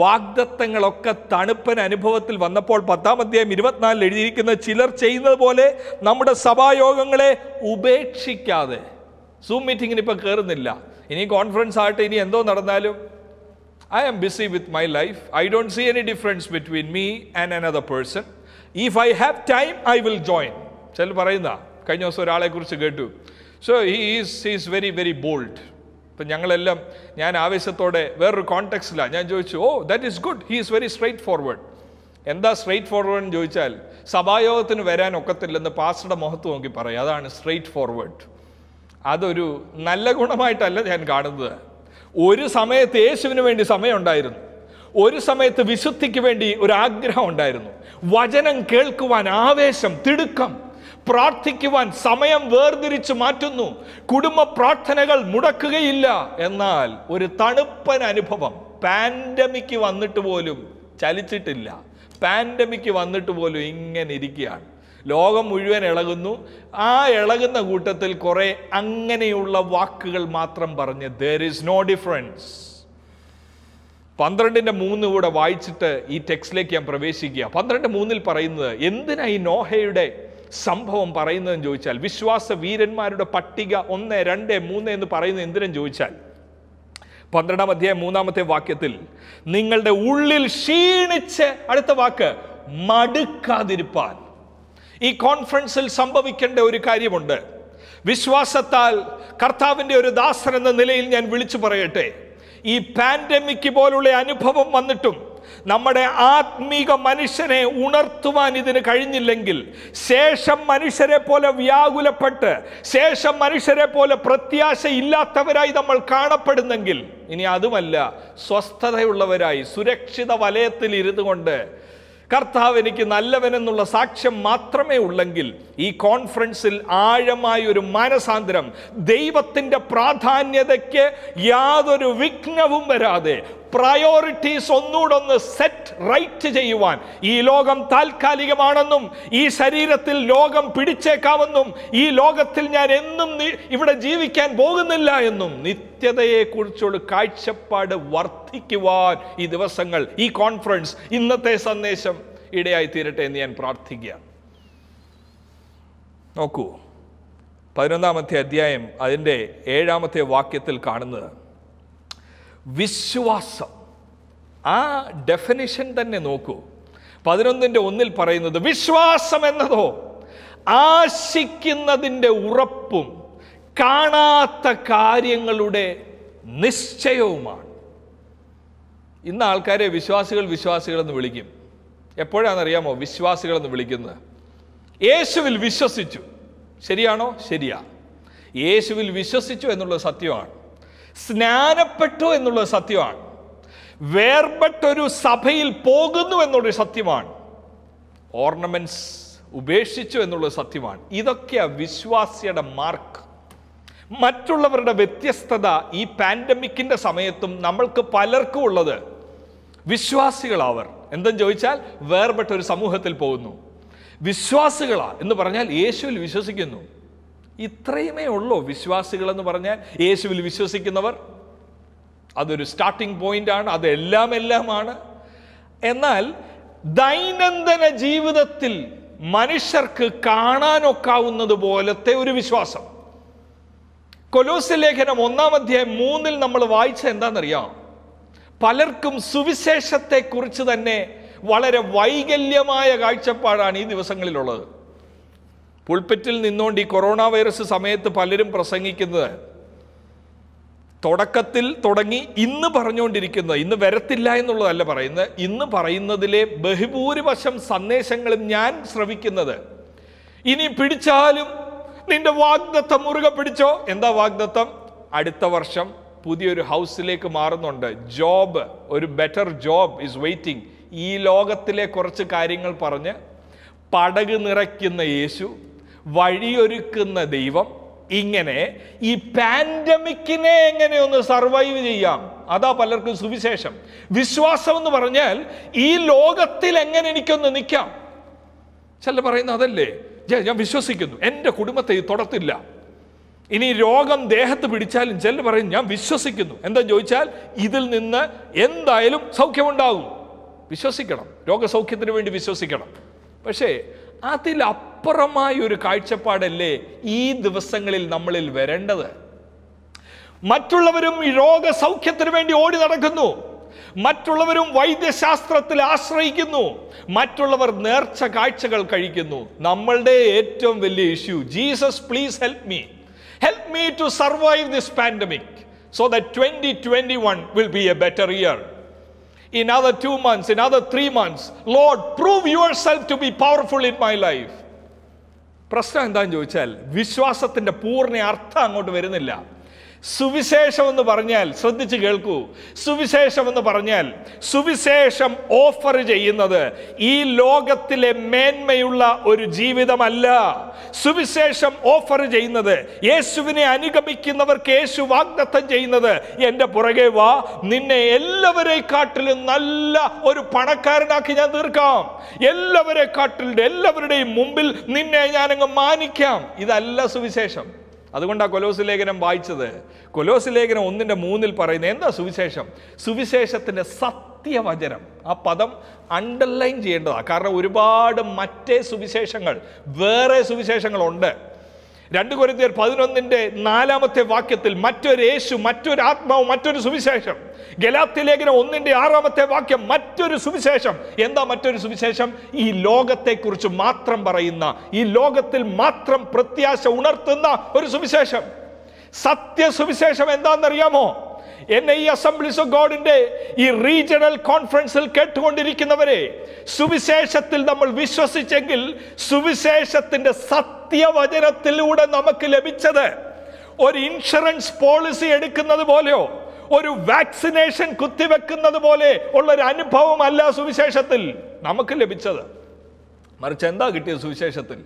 വാഗ്ദത്തങ്ങളൊക്കെ തണുപ്പൻ അനുഭവത്തിൽ വന്നപ്പോൾ പത്താം അധ്യായം ഇരുപത്തിനാലിൽ എഴുതിയിരിക്കുന്ന ചിലർ ചെയ്യുന്നത് പോലെ നമ്മുടെ സഭായോഗങ്ങളെ ഉപേക്ഷിക്കാതെ സൂം മീറ്റിങ്ങിന് ഇപ്പോൾ കയറുന്നില്ല ഇനി കോൺഫറൻസ് ആയിട്ട് ഇനി എന്തോ നടന്നാലും I am busy with my life I don't see any difference between me and another person if I have time I will join ചില പറയുന്ന കഴിഞ്ഞ ദിവസം ഒരാളെക്കുറിച്ച് കേട്ടു so he is is very very bold ഇപ്പം ഞങ്ങളെല്ലാം ഞാൻ ആവേശത്തോടെ വേറൊരു കോൺടാക്ട്സിലാണ് ഞാൻ ചോദിച്ചു oh that is good he is very straightforward എന്താ സ്ട്രെയിറ്റ് ഫോർവേഡ് എന്ന് ചോദിച്ചാൽ സഭായോഗത്തിന് വരാൻ ഒക്കത്തില്ലെന്ന് പാസ്റ്ററുടെ മുഖത്ത് നോക്കി പറയും അതാണ് സ്ട്രെയിറ്റ് ഫോർവേഡ് അതൊരു നല്ല ഗുണമായിട്ടല്ല ഞാൻ കാണുന്നത് ഒരു സമയത്ത് യേശുവിന് വേണ്ടി സമയമുണ്ടായിരുന്നു ഒരു സമയത്ത് വിശുദ്ധിക്ക് വേണ്ടി ഒരു ആഗ്രഹം ഉണ്ടായിരുന്നു വചനം കേൾക്കുവാൻ ആവേശം തിടുക്കം പ്രാർത്ഥിക്കുവാൻ സമയം വേർതിരിച്ച് മാറ്റുന്നു കുടുംബ പ്രാർത്ഥനകൾ മുടക്കുകയില്ല എന്നാൽ ഒരു തണുപ്പൻ അനുഭവം പാൻഡമിക്ക് വന്നിട്ട് പോലും ചലിച്ചിട്ടില്ല പാൻഡമിക്ക് വന്നിട്ട് പോലും ഇങ്ങനെ ഇരിക്കുകയാണ് ലോകം മുഴുവൻ ഇളകുന്നു ആ ഇളകുന്ന കൂട്ടത്തിൽ കുറേ അങ്ങനെയുള്ള വാക്കുകൾ മാത്രം പറഞ്ഞ് ദർ ഇസ് നോ ഡിഫറൻസ് പന്ത്രണ്ടിൻ്റെ മൂന്ന് കൂടെ വായിച്ചിട്ട് ഈ ടെക്സ്റ്റിലേക്ക് ഞാൻ പ്രവേശിക്കുക പന്ത്രണ്ട് മൂന്നിൽ പറയുന്നത് എന്തിനാ ഈ നോഹയുടെ സംഭവം പറയുന്നതെന്ന് ചോദിച്ചാൽ വിശ്വാസ വീരന്മാരുടെ പട്ടിക ഒന്ന് രണ്ട് മൂന്ന് എന്ന് പറയുന്നത് എന്തിനെന്ന് ചോദിച്ചാൽ പന്ത്രണ്ടാം അധ്യായം മൂന്നാമത്തെ വാക്യത്തിൽ നിങ്ങളുടെ ഉള്ളിൽ ക്ഷീണിച്ച് അടുത്ത വാക്ക് മടുക്കാതിരിപ്പാൻ ഈ കോൺഫറൻസിൽ സംഭവിക്കേണ്ട ഒരു കാര്യമുണ്ട് വിശ്വാസത്താൽ കർത്താവിൻ്റെ ഒരു ദാസൻ എന്ന നിലയിൽ ഞാൻ വിളിച്ചു പറയട്ടെ ഈ പാൻഡമിക് പോലുള്ള അനുഭവം വന്നിട്ടും നമ്മുടെ ആത്മീക മനുഷ്യനെ ഉണർത്തുവാൻ ഇതിന് കഴിഞ്ഞില്ലെങ്കിൽ ശേഷം മനുഷ്യരെ പോലെ വ്യാകുലപ്പെട്ട് ശേഷം മനുഷ്യരെ പോലെ പ്രത്യാശയില്ലാത്തവരായി നമ്മൾ കാണപ്പെടുന്നെങ്കിൽ ഇനി അതുമല്ല സ്വസ്ഥതയുള്ളവരായി സുരക്ഷിത വലയത്തിൽ ഇരുന്നു കൊണ്ട് കർത്താവ് എനിക്ക് നല്ലവനെന്നുള്ള സാക്ഷ്യം മാത്രമേ ഉള്ളെങ്കിൽ ഈ കോൺഫറൻസിൽ ആഴമായ ഒരു മാനസാന്തരം ദൈവത്തിൻ്റെ പ്രാധാന്യതയ്ക്ക് യാതൊരു വിഘ്നവും വരാതെ പ്രയോറിറ്റീസ് ഒന്നുകൂടൊന്ന് സെറ്റ് റൈറ്റ് ചെയ്യുവാൻ ഈ ലോകം താൽക്കാലികമാണെന്നും ഈ ശരീരത്തിൽ ലോകം പിടിച്ചേക്കാമെന്നും ഈ ലോകത്തിൽ ഞാൻ എന്നും ഇവിടെ ജീവിക്കാൻ പോകുന്നില്ല എന്നും നിത്യതയെക്കുറിച്ചുള്ള കാഴ്ചപ്പാട് വർദ്ധിക്കുവാൻ ഈ ദിവസങ്ങൾ ഈ കോൺഫറൻസ് ഇന്നത്തെ സന്ദേശം ഇടയായി തീരട്ടെ എന്ന് ഞാൻ പ്രാർത്ഥിക്കുക നോക്കൂ പതിനൊന്നാമത്തെ അധ്യായം അതിൻ്റെ ഏഴാമത്തെ വാക്യത്തിൽ കാണുന്നത് വിശ്വാസം ആ ഡെഫിനിഷൻ തന്നെ നോക്കൂ പതിനൊന്നിൻ്റെ ഒന്നിൽ പറയുന്നത് വിശ്വാസം എന്നതോ ആശിക്കുന്നതിൻ്റെ ഉറപ്പും കാണാത്ത കാര്യങ്ങളുടെ നിശ്ചയവുമാണ് ഇന്ന് ആൾക്കാരെ വിശ്വാസികൾ വിശ്വാസികളെന്ന് വിളിക്കും എപ്പോഴാണെന്നറിയാമോ വിശ്വാസികളെന്ന് വിളിക്കുന്നത് യേശുവിൽ വിശ്വസിച്ചു ശരിയാണോ ശരിയാ യേശുവിൽ വിശ്വസിച്ചു എന്നുള്ളത് സത്യമാണ് സ്നാനപ്പെട്ടു എന്നുള്ളത് സത്യമാണ് വേർപെട്ടൊരു സഭയിൽ പോകുന്നു എന്നുള്ളൊരു സത്യമാണ് ഓർണമെന്റ്സ് ഉപേക്ഷിച്ചു എന്നുള്ള സത്യമാണ് ഇതൊക്കെയാ വിശ്വാസിയുടെ മാർക്ക് മറ്റുള്ളവരുടെ വ്യത്യസ്തത ഈ പാൻഡമിക്കിൻ്റെ സമയത്തും നമ്മൾക്ക് പലർക്കും ഉള്ളത് വിശ്വാസികളാവർ എന്തെന്ന് ചോദിച്ചാൽ വേർപെട്ട ഒരു സമൂഹത്തിൽ പോകുന്നു വിശ്വാസികളാ എന്ന് പറഞ്ഞാൽ യേശുവിൽ വിശ്വസിക്കുന്നു ഇത്രയുമേ ഉള്ളൂ വിശ്വാസികളെന്ന് പറഞ്ഞാൽ യേശുവിൽ വിശ്വസിക്കുന്നവർ അതൊരു സ്റ്റാർട്ടിംഗ് ആണ് അതെല്ലാം എല്ലാമാണ് എന്നാൽ ദൈനംദിന ജീവിതത്തിൽ മനുഷ്യർക്ക് കാണാനൊക്കാവുന്നത് പോലത്തെ ഒരു വിശ്വാസം കൊലോസ് ലേഖനം ഒന്നാം അധ്യായം മൂന്നിൽ നമ്മൾ വായിച്ച എന്താണെന്നറിയാം പലർക്കും സുവിശേഷത്തെക്കുറിച്ച് തന്നെ വളരെ വൈകല്യമായ കാഴ്ചപ്പാടാണ് ഈ ദിവസങ്ങളിലുള്ളത് പുൾപ്പറ്റിൽ നിന്നുകൊണ്ട് ഈ കൊറോണ വൈറസ് സമയത്ത് പലരും പ്രസംഗിക്കുന്നത് തുടക്കത്തിൽ തുടങ്ങി ഇന്ന് പറഞ്ഞുകൊണ്ടിരിക്കുന്നത് ഇന്ന് വരത്തില്ല എന്നുള്ളതല്ല പറയുന്നത് ഇന്ന് പറയുന്നതിലെ ബഹുഭൂരിപക്ഷം സന്ദേശങ്ങളും ഞാൻ ശ്രവിക്കുന്നത് ഇനി പിടിച്ചാലും നിന്റെ വാഗ്ദത്തം മുറുകെ പിടിച്ചോ എന്താ വാഗ്ദത്തം അടുത്ത വർഷം പുതിയൊരു ഹൗസിലേക്ക് മാറുന്നുണ്ട് ജോബ് ഒരു ബെറ്റർ ജോബ് ഈസ് വെയിറ്റിംഗ് ഈ ലോകത്തിലെ കുറച്ച് കാര്യങ്ങൾ പറഞ്ഞ് പടക് നിറയ്ക്കുന്ന യേശു വഴിയൊരുക്കുന്ന ദൈവം ഇങ്ങനെ ഈ പാൻഡമിക്കിനെ എങ്ങനെ ഒന്ന് സർവൈവ് ചെയ്യാം അതാ പലർക്കും സുവിശേഷം വിശ്വാസം എന്ന് പറഞ്ഞാൽ ഈ ലോകത്തിൽ എങ്ങനെ എനിക്കൊന്ന് നിൽക്കാം ചില പറയുന്ന അതല്ലേ ഞാൻ വിശ്വസിക്കുന്നു എൻ്റെ കുടുംബത്തെ ഇത് തുടത്തില്ല ഇനി രോഗം ദേഹത്ത് പിടിച്ചാലും ചില പറയും ഞാൻ വിശ്വസിക്കുന്നു എന്താ ചോദിച്ചാൽ ഇതിൽ നിന്ന് എന്തായാലും സൗഖ്യമുണ്ടാകും വിശ്വസിക്കണം രോഗസൗഖ്യത്തിന് വേണ്ടി വിശ്വസിക്കണം പക്ഷേ അതിലപ്പുറം അപ്പുറമായ ഒരു കാഴ്ചപ്പാടല്ലേ ഈ ദിവസങ്ങളിൽ നമ്മളിൽ വരേണ്ടത് മറ്റുള്ളവരും രോഗസൗഖ്യത്തിന് വേണ്ടി ഓടി നടക്കുന്നു മറ്റുള്ളവരും വൈദ്യശാസ്ത്രത്തിൽ ആശ്രയിക്കുന്നു മറ്റുള്ളവർ നേർച്ച കാഴ്ചകൾ കഴിക്കുന്നു നമ്മളുടെ ഏറ്റവും വലിയ issue Jesus please help me help me to survive this pandemic so that twenty twenty one will be a better year in other two months in other three months Lord prove yourself to be powerful in my life പ്രശ്നം എന്താണെന്ന് ചോദിച്ചാൽ വിശ്വാസത്തിൻ്റെ പൂർണ്ണ അർത്ഥം അങ്ങോട്ട് വരുന്നില്ല സുവിശേഷം എന്ന് പറഞ്ഞാൽ ശ്രദ്ധിച്ച് കേൾക്കൂ സുവിശേഷം എന്ന് പറഞ്ഞാൽ സുവിശേഷം ഓഫർ ചെയ്യുന്നത് ഈ ലോകത്തിലെ മേന്മയുള്ള ഒരു ജീവിതമല്ല സുവിശേഷം ഓഫർ ചെയ്യുന്നത് യേശുവിനെ അനുഗമിക്കുന്നവർക്ക് യേശു വാഗ്ദത്തം ചെയ്യുന്നത് എൻ്റെ പുറകെ വാ നിന്നെ എല്ലാവരെക്കാട്ടിലും നല്ല ഒരു പണക്കാരനാക്കി ഞാൻ തീർക്കാം എല്ലാവരെക്കാട്ടിൽ എല്ലാവരുടെയും മുമ്പിൽ നിന്നെ ഞാനങ്ങ് മാനിക്കാം ഇതല്ല സുവിശേഷം അതുകൊണ്ടാണ് കൊലോസ് ലേഖനം വായിച്ചത് കൊലോസ് ലേഖനം ഒന്നിൻ്റെ മൂന്നിൽ പറയുന്നത് എന്താ സുവിശേഷം സുവിശേഷത്തിൻ്റെ സത്യവചനം ആ പദം അണ്ടർലൈൻ ചെയ്യേണ്ടതാണ് കാരണം ഒരുപാട് മറ്റേ സുവിശേഷങ്ങൾ വേറെ സുവിശേഷങ്ങളുണ്ട് രണ്ട് കൊരുത്തിയർ പതിനൊന്നിൻ്റെ നാലാമത്തെ വാക്യത്തിൽ മറ്റൊരു യേശു മറ്റൊരു ആത്മാവ് മറ്റൊരു സുവിശേഷം ഗലാത്തി ലേഖനം ഒന്നിൻ്റെ ആറാമത്തെ വാക്യം മറ്റൊരു സുവിശേഷം എന്താ മറ്റൊരു സുവിശേഷം ഈ ലോകത്തെക്കുറിച്ച് മാത്രം പറയുന്ന ഈ ലോകത്തിൽ മാത്രം പ്രത്യാശ ഉണർത്തുന്ന ഒരു സുവിശേഷം സത്യ സുവിശേഷം എന്താണെന്നറിയാമോ എൻ ഐ അസംബ്ലീസ് ഓഫ് ഗോഡിൻ്റെ ഈ റീജിയണൽ കോൺഫറൻസിൽ കേട്ടുകൊണ്ടിരിക്കുന്നവരെ സുവിശേഷത്തിൽ നമ്മൾ വിശ്വസിച്ചെങ്കിൽ സുവിശേഷത്തിൻ്റെ സത്യവചനത്തിലൂടെ നമുക്ക് ലഭിച്ചത് ഒരു ഇൻഷുറൻസ് പോളിസി എടുക്കുന്നത് പോലെയോ ഒരു വാക്സിനേഷൻ കുത്തിവെക്കുന്നത് പോലെ ഉള്ളൊരു അനുഭവമല്ല സുവിശേഷത്തിൽ നമുക്ക് ലഭിച്ചത് മറിച്ച് എന്താ കിട്ടിയത് സുവിശേഷത്തിൽ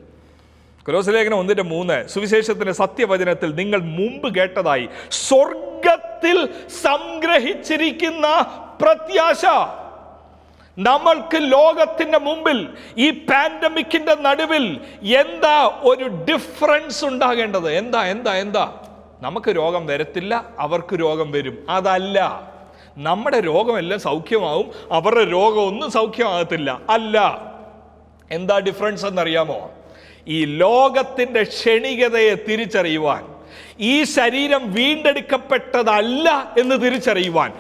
കൊലോസലേഖനം ഒന്നിൻ്റെ മൂന്ന് സുവിശേഷത്തിൻ്റെ സത്യവചനത്തിൽ നിങ്ങൾ മുമ്പ് കേട്ടതായി സ്വർഗത്തിൽ സംഗ്രഹിച്ചിരിക്കുന്ന പ്രത്യാശ നമ്മൾക്ക് ലോകത്തിൻ്റെ മുമ്പിൽ ഈ പാൻഡമിക്കിൻ്റെ നടുവിൽ എന്താ ഒരു ഡിഫറൻസ് ഉണ്ടാകേണ്ടത് എന്താ എന്താ എന്താ നമുക്ക് രോഗം വരത്തില്ല അവർക്ക് രോഗം വരും അതല്ല നമ്മുടെ രോഗമെല്ലാം സൗഖ്യമാവും അവരുടെ രോഗമൊന്നും സൗഖ്യമാകത്തില്ല അല്ല എന്താ ഡിഫറൻസ് എന്നറിയാമോ ഈ ലോകത്തിൻ്റെ ക്ഷണികതയെ തിരിച്ചറിയുവാൻ ഈ ശരീരം വീണ്ടെടുക്കപ്പെട്ടതല്ല എന്ന് തിരിച്ചറിയുവാൻ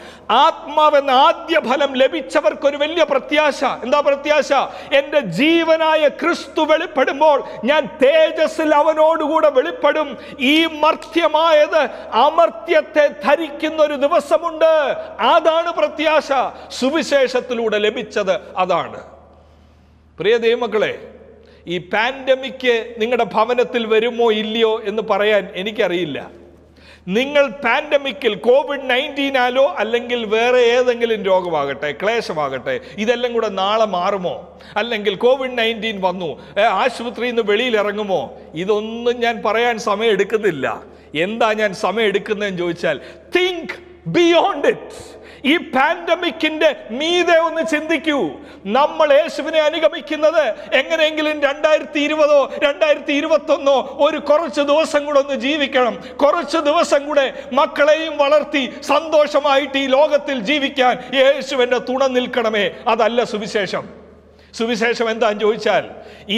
ആത്മാവെന്ന ആദ്യ ഫലം ലഭിച്ചവർക്കൊരു വലിയ പ്രത്യാശ എന്താ പ്രത്യാശ എൻ്റെ ജീവനായ ക്രിസ്തു വെളിപ്പെടുമ്പോൾ ഞാൻ തേജസ്സിൽ അവനോടുകൂടെ വെളിപ്പെടും ഈ മർത്യമായത് അമർത്യത്തെ ധരിക്കുന്ന ഒരു ദിവസമുണ്ട് അതാണ് പ്രത്യാശ സുവിശേഷത്തിലൂടെ ലഭിച്ചത് അതാണ് പ്രിയ ദൈവമക്കളെ ഈ പാൻഡമിക് നിങ്ങളുടെ ഭവനത്തിൽ വരുമോ ഇല്ലയോ എന്ന് പറയാൻ എനിക്കറിയില്ല നിങ്ങൾ പാൻഡമിക്കിൽ കോവിഡ് നയൻറ്റീനാലോ അല്ലെങ്കിൽ വേറെ ഏതെങ്കിലും രോഗമാകട്ടെ ക്ലേശമാകട്ടെ ഇതെല്ലാം കൂടെ നാളെ മാറുമോ അല്ലെങ്കിൽ കോവിഡ് നയൻറ്റീൻ വന്നു ആശുപത്രിയിൽ നിന്ന് വെളിയിൽ ഇറങ്ങുമോ ഇതൊന്നും ഞാൻ പറയാൻ സമയം എടുക്കുന്നില്ല എന്താ ഞാൻ സമയം എടുക്കുന്നതെന്ന് ചോദിച്ചാൽ തിങ്ക് ബിയോണ്ട് ഇറ്റ് ഈ പാൻഡമിക്കിന്റെ മീതെ ഒന്ന് ചിന്തിക്കൂ നമ്മൾ യേശുവിനെ അനുഗമിക്കുന്നത് എങ്ങനെയെങ്കിലും രണ്ടായിരത്തി ഇരുപതോ രണ്ടായിരത്തി ഇരുപത്തൊന്നോ ഒരു കുറച്ച് ദിവസം കൂടെ ഒന്ന് ജീവിക്കണം കുറച്ച് ദിവസം കൂടെ മക്കളെയും വളർത്തി സന്തോഷമായിട്ട് ഈ ലോകത്തിൽ ജീവിക്കാൻ യേശുവിൻ്റെ തുണ നിൽക്കണമേ അതല്ല സുവിശേഷം സുവിശേഷം എന്താന്ന് ചോദിച്ചാൽ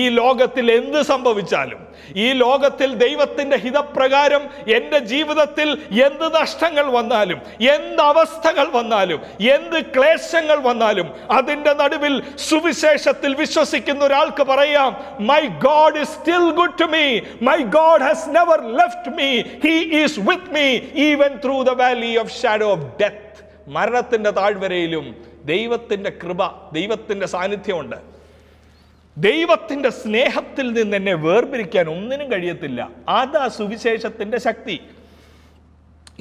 ഈ ലോകത്തിൽ എന്ത് സംഭവിച്ചാലും ഈ ലോകത്തിൽ ദൈവത്തിൻ്റെ ഹിതപ്രകാരം എൻ്റെ ജീവിതത്തിൽ എന്ത് നഷ്ടങ്ങൾ വന്നാലും എന്ത് അവസ്ഥകൾ വന്നാലും എന്ത് ക്ലേശങ്ങൾ വന്നാലും അതിൻ്റെ നടുവിൽ സുവിശേഷത്തിൽ വിശ്വസിക്കുന്ന ഒരാൾക്ക് പറയാം my God is still good to me my God has never left me he is with me even through the valley of shadow of death മരണത്തിൻ്റെ താഴ്വരയിലും ദൈവത്തിൻ്റെ കൃപ ദൈവത്തിൻ്റെ സാന്നിധ്യമുണ്ട് ദൈവത്തിൻ്റെ സ്നേഹത്തിൽ നിന്ന് എന്നെ വേർപിരിക്കാൻ ഒന്നിനും കഴിയത്തില്ല അതാ സുവിശേഷത്തിൻ്റെ ശക്തി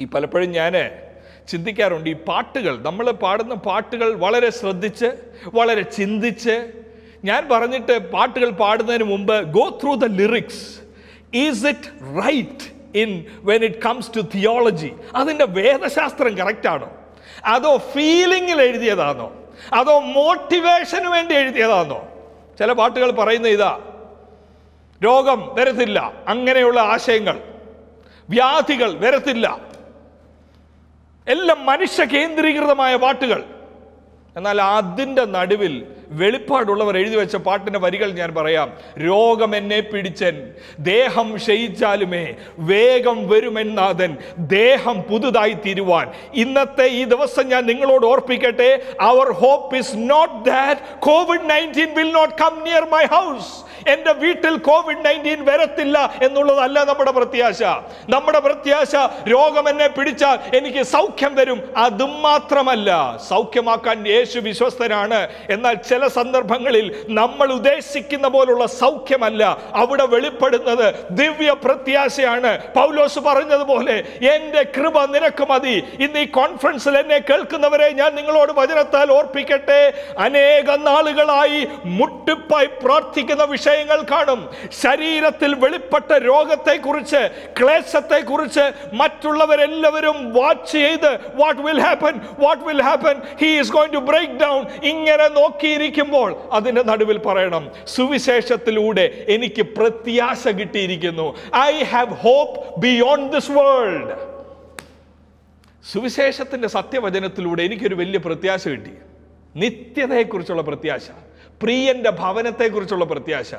ഈ പലപ്പോഴും ഞാൻ ചിന്തിക്കാറുണ്ട് ഈ പാട്ടുകൾ നമ്മൾ പാടുന്ന പാട്ടുകൾ വളരെ ശ്രദ്ധിച്ച് വളരെ ചിന്തിച്ച് ഞാൻ പറഞ്ഞിട്ട് പാട്ടുകൾ പാടുന്നതിന് മുമ്പ് go through the lyrics is it right in when it comes to theology അതിൻ്റെ വേദശാസ്ത്രം കറക്റ്റാണോ അതോ ഫീലിങ്ങിൽ എഴുതിയതാണോ അതോ മോട്ടിവേഷന് വേണ്ടി എഴുതിയതാണോ ചില പാട്ടുകൾ പറയുന്ന ഇതാ രോഗം വരത്തില്ല അങ്ങനെയുള്ള ആശയങ്ങൾ വ്യാധികൾ വരത്തില്ല എല്ലാം മനുഷ്യ കേന്ദ്രീകൃതമായ പാട്ടുകൾ എന്നാൽ അതിൻ്റെ നടുവിൽ വെളിപ്പാടുള്ളവർ എഴുതി വെച്ച പാട്ടിൻ്റെ വരികൾ ഞാൻ പറയാം രോഗം എന്നെ പിടിച്ചൻ ദേഹം ക്ഷയിച്ചാലുമേ വേഗം വരുമെന്നാഥൻ ദേഹം പുതുതായി തീരുവാൻ ഇന്നത്തെ ഈ ദിവസം ഞാൻ നിങ്ങളോട് ഓർപ്പിക്കട്ടെ our hope is not that COVID nineteen will not come near my house എൻ്റെ വീട്ടിൽ കോവിഡ് നയൻറ്റീൻ വരത്തില്ല എന്നുള്ളതല്ല നമ്മുടെ പ്രത്യാശ നമ്മുടെ പ്രത്യാശ രോഗം എന്നെ പിടിച്ചാൽ എനിക്ക് സൗഖ്യം വരും അതും മാത്രമല്ല സൗഖ്യമാക്കാൻ യേശു വിശ്വസ്തനാണ് എന്നാൽ ചില സന്ദർഭങ്ങളിൽ നമ്മൾ ഉദ്ദേശിക്കുന്ന പോലുള്ള സൗഖ്യമല്ല അവിടെ വെളിപ്പെടുന്നത് ദിവ്യ പ്രത്യാശയാണ് പൗലോസ് പറഞ്ഞതുപോലെ എൻ്റെ കൃപ നിനക്ക് മതി ഇന്ന് ഈ കോൺഫറൻസിൽ എന്നെ കേൾക്കുന്നവരെ ഞാൻ നിങ്ങളോട് വചനത്താൽ ഓർപ്പിക്കട്ടെ അനേക നാളുകളായി മുട്ടിപ്പായി പ്രാർത്ഥിക്കുന്ന വിഷയം വിഷയങ്ങൾ കാണും ശരീരത്തിൽ വെളിപ്പെട്ട രോഗത്തെക്കുറിച്ച് ക്ലേശത്തെക്കുറിച്ച് മറ്റുള്ളവരെല്ലാവരും വാച്ച് ചെയ്ത് what will happen what will happen he is going to break down ഇങ്ങനെ നോക്കിയിരിക്കുമ്പോൾ അതിൻ്റെ നടുവിൽ പറയണം സുവിശേഷത്തിലൂടെ എനിക്ക് പ്രത്യാശ കിട്ടിയിരിക്കുന്നു I have hope beyond this world സുവിശേഷത്തിൻ്റെ സത്യവചനത്തിലൂടെ എനിക്കൊരു വലിയ പ്രത്യാശ കിട്ടി നിത്യതയെക്കുറിച്ചുള്ള പ്രത്യാശ പ്രിയന്റെ ഭവനത്തെക്കുറിച്ചുള്ള പ്രത്യാശ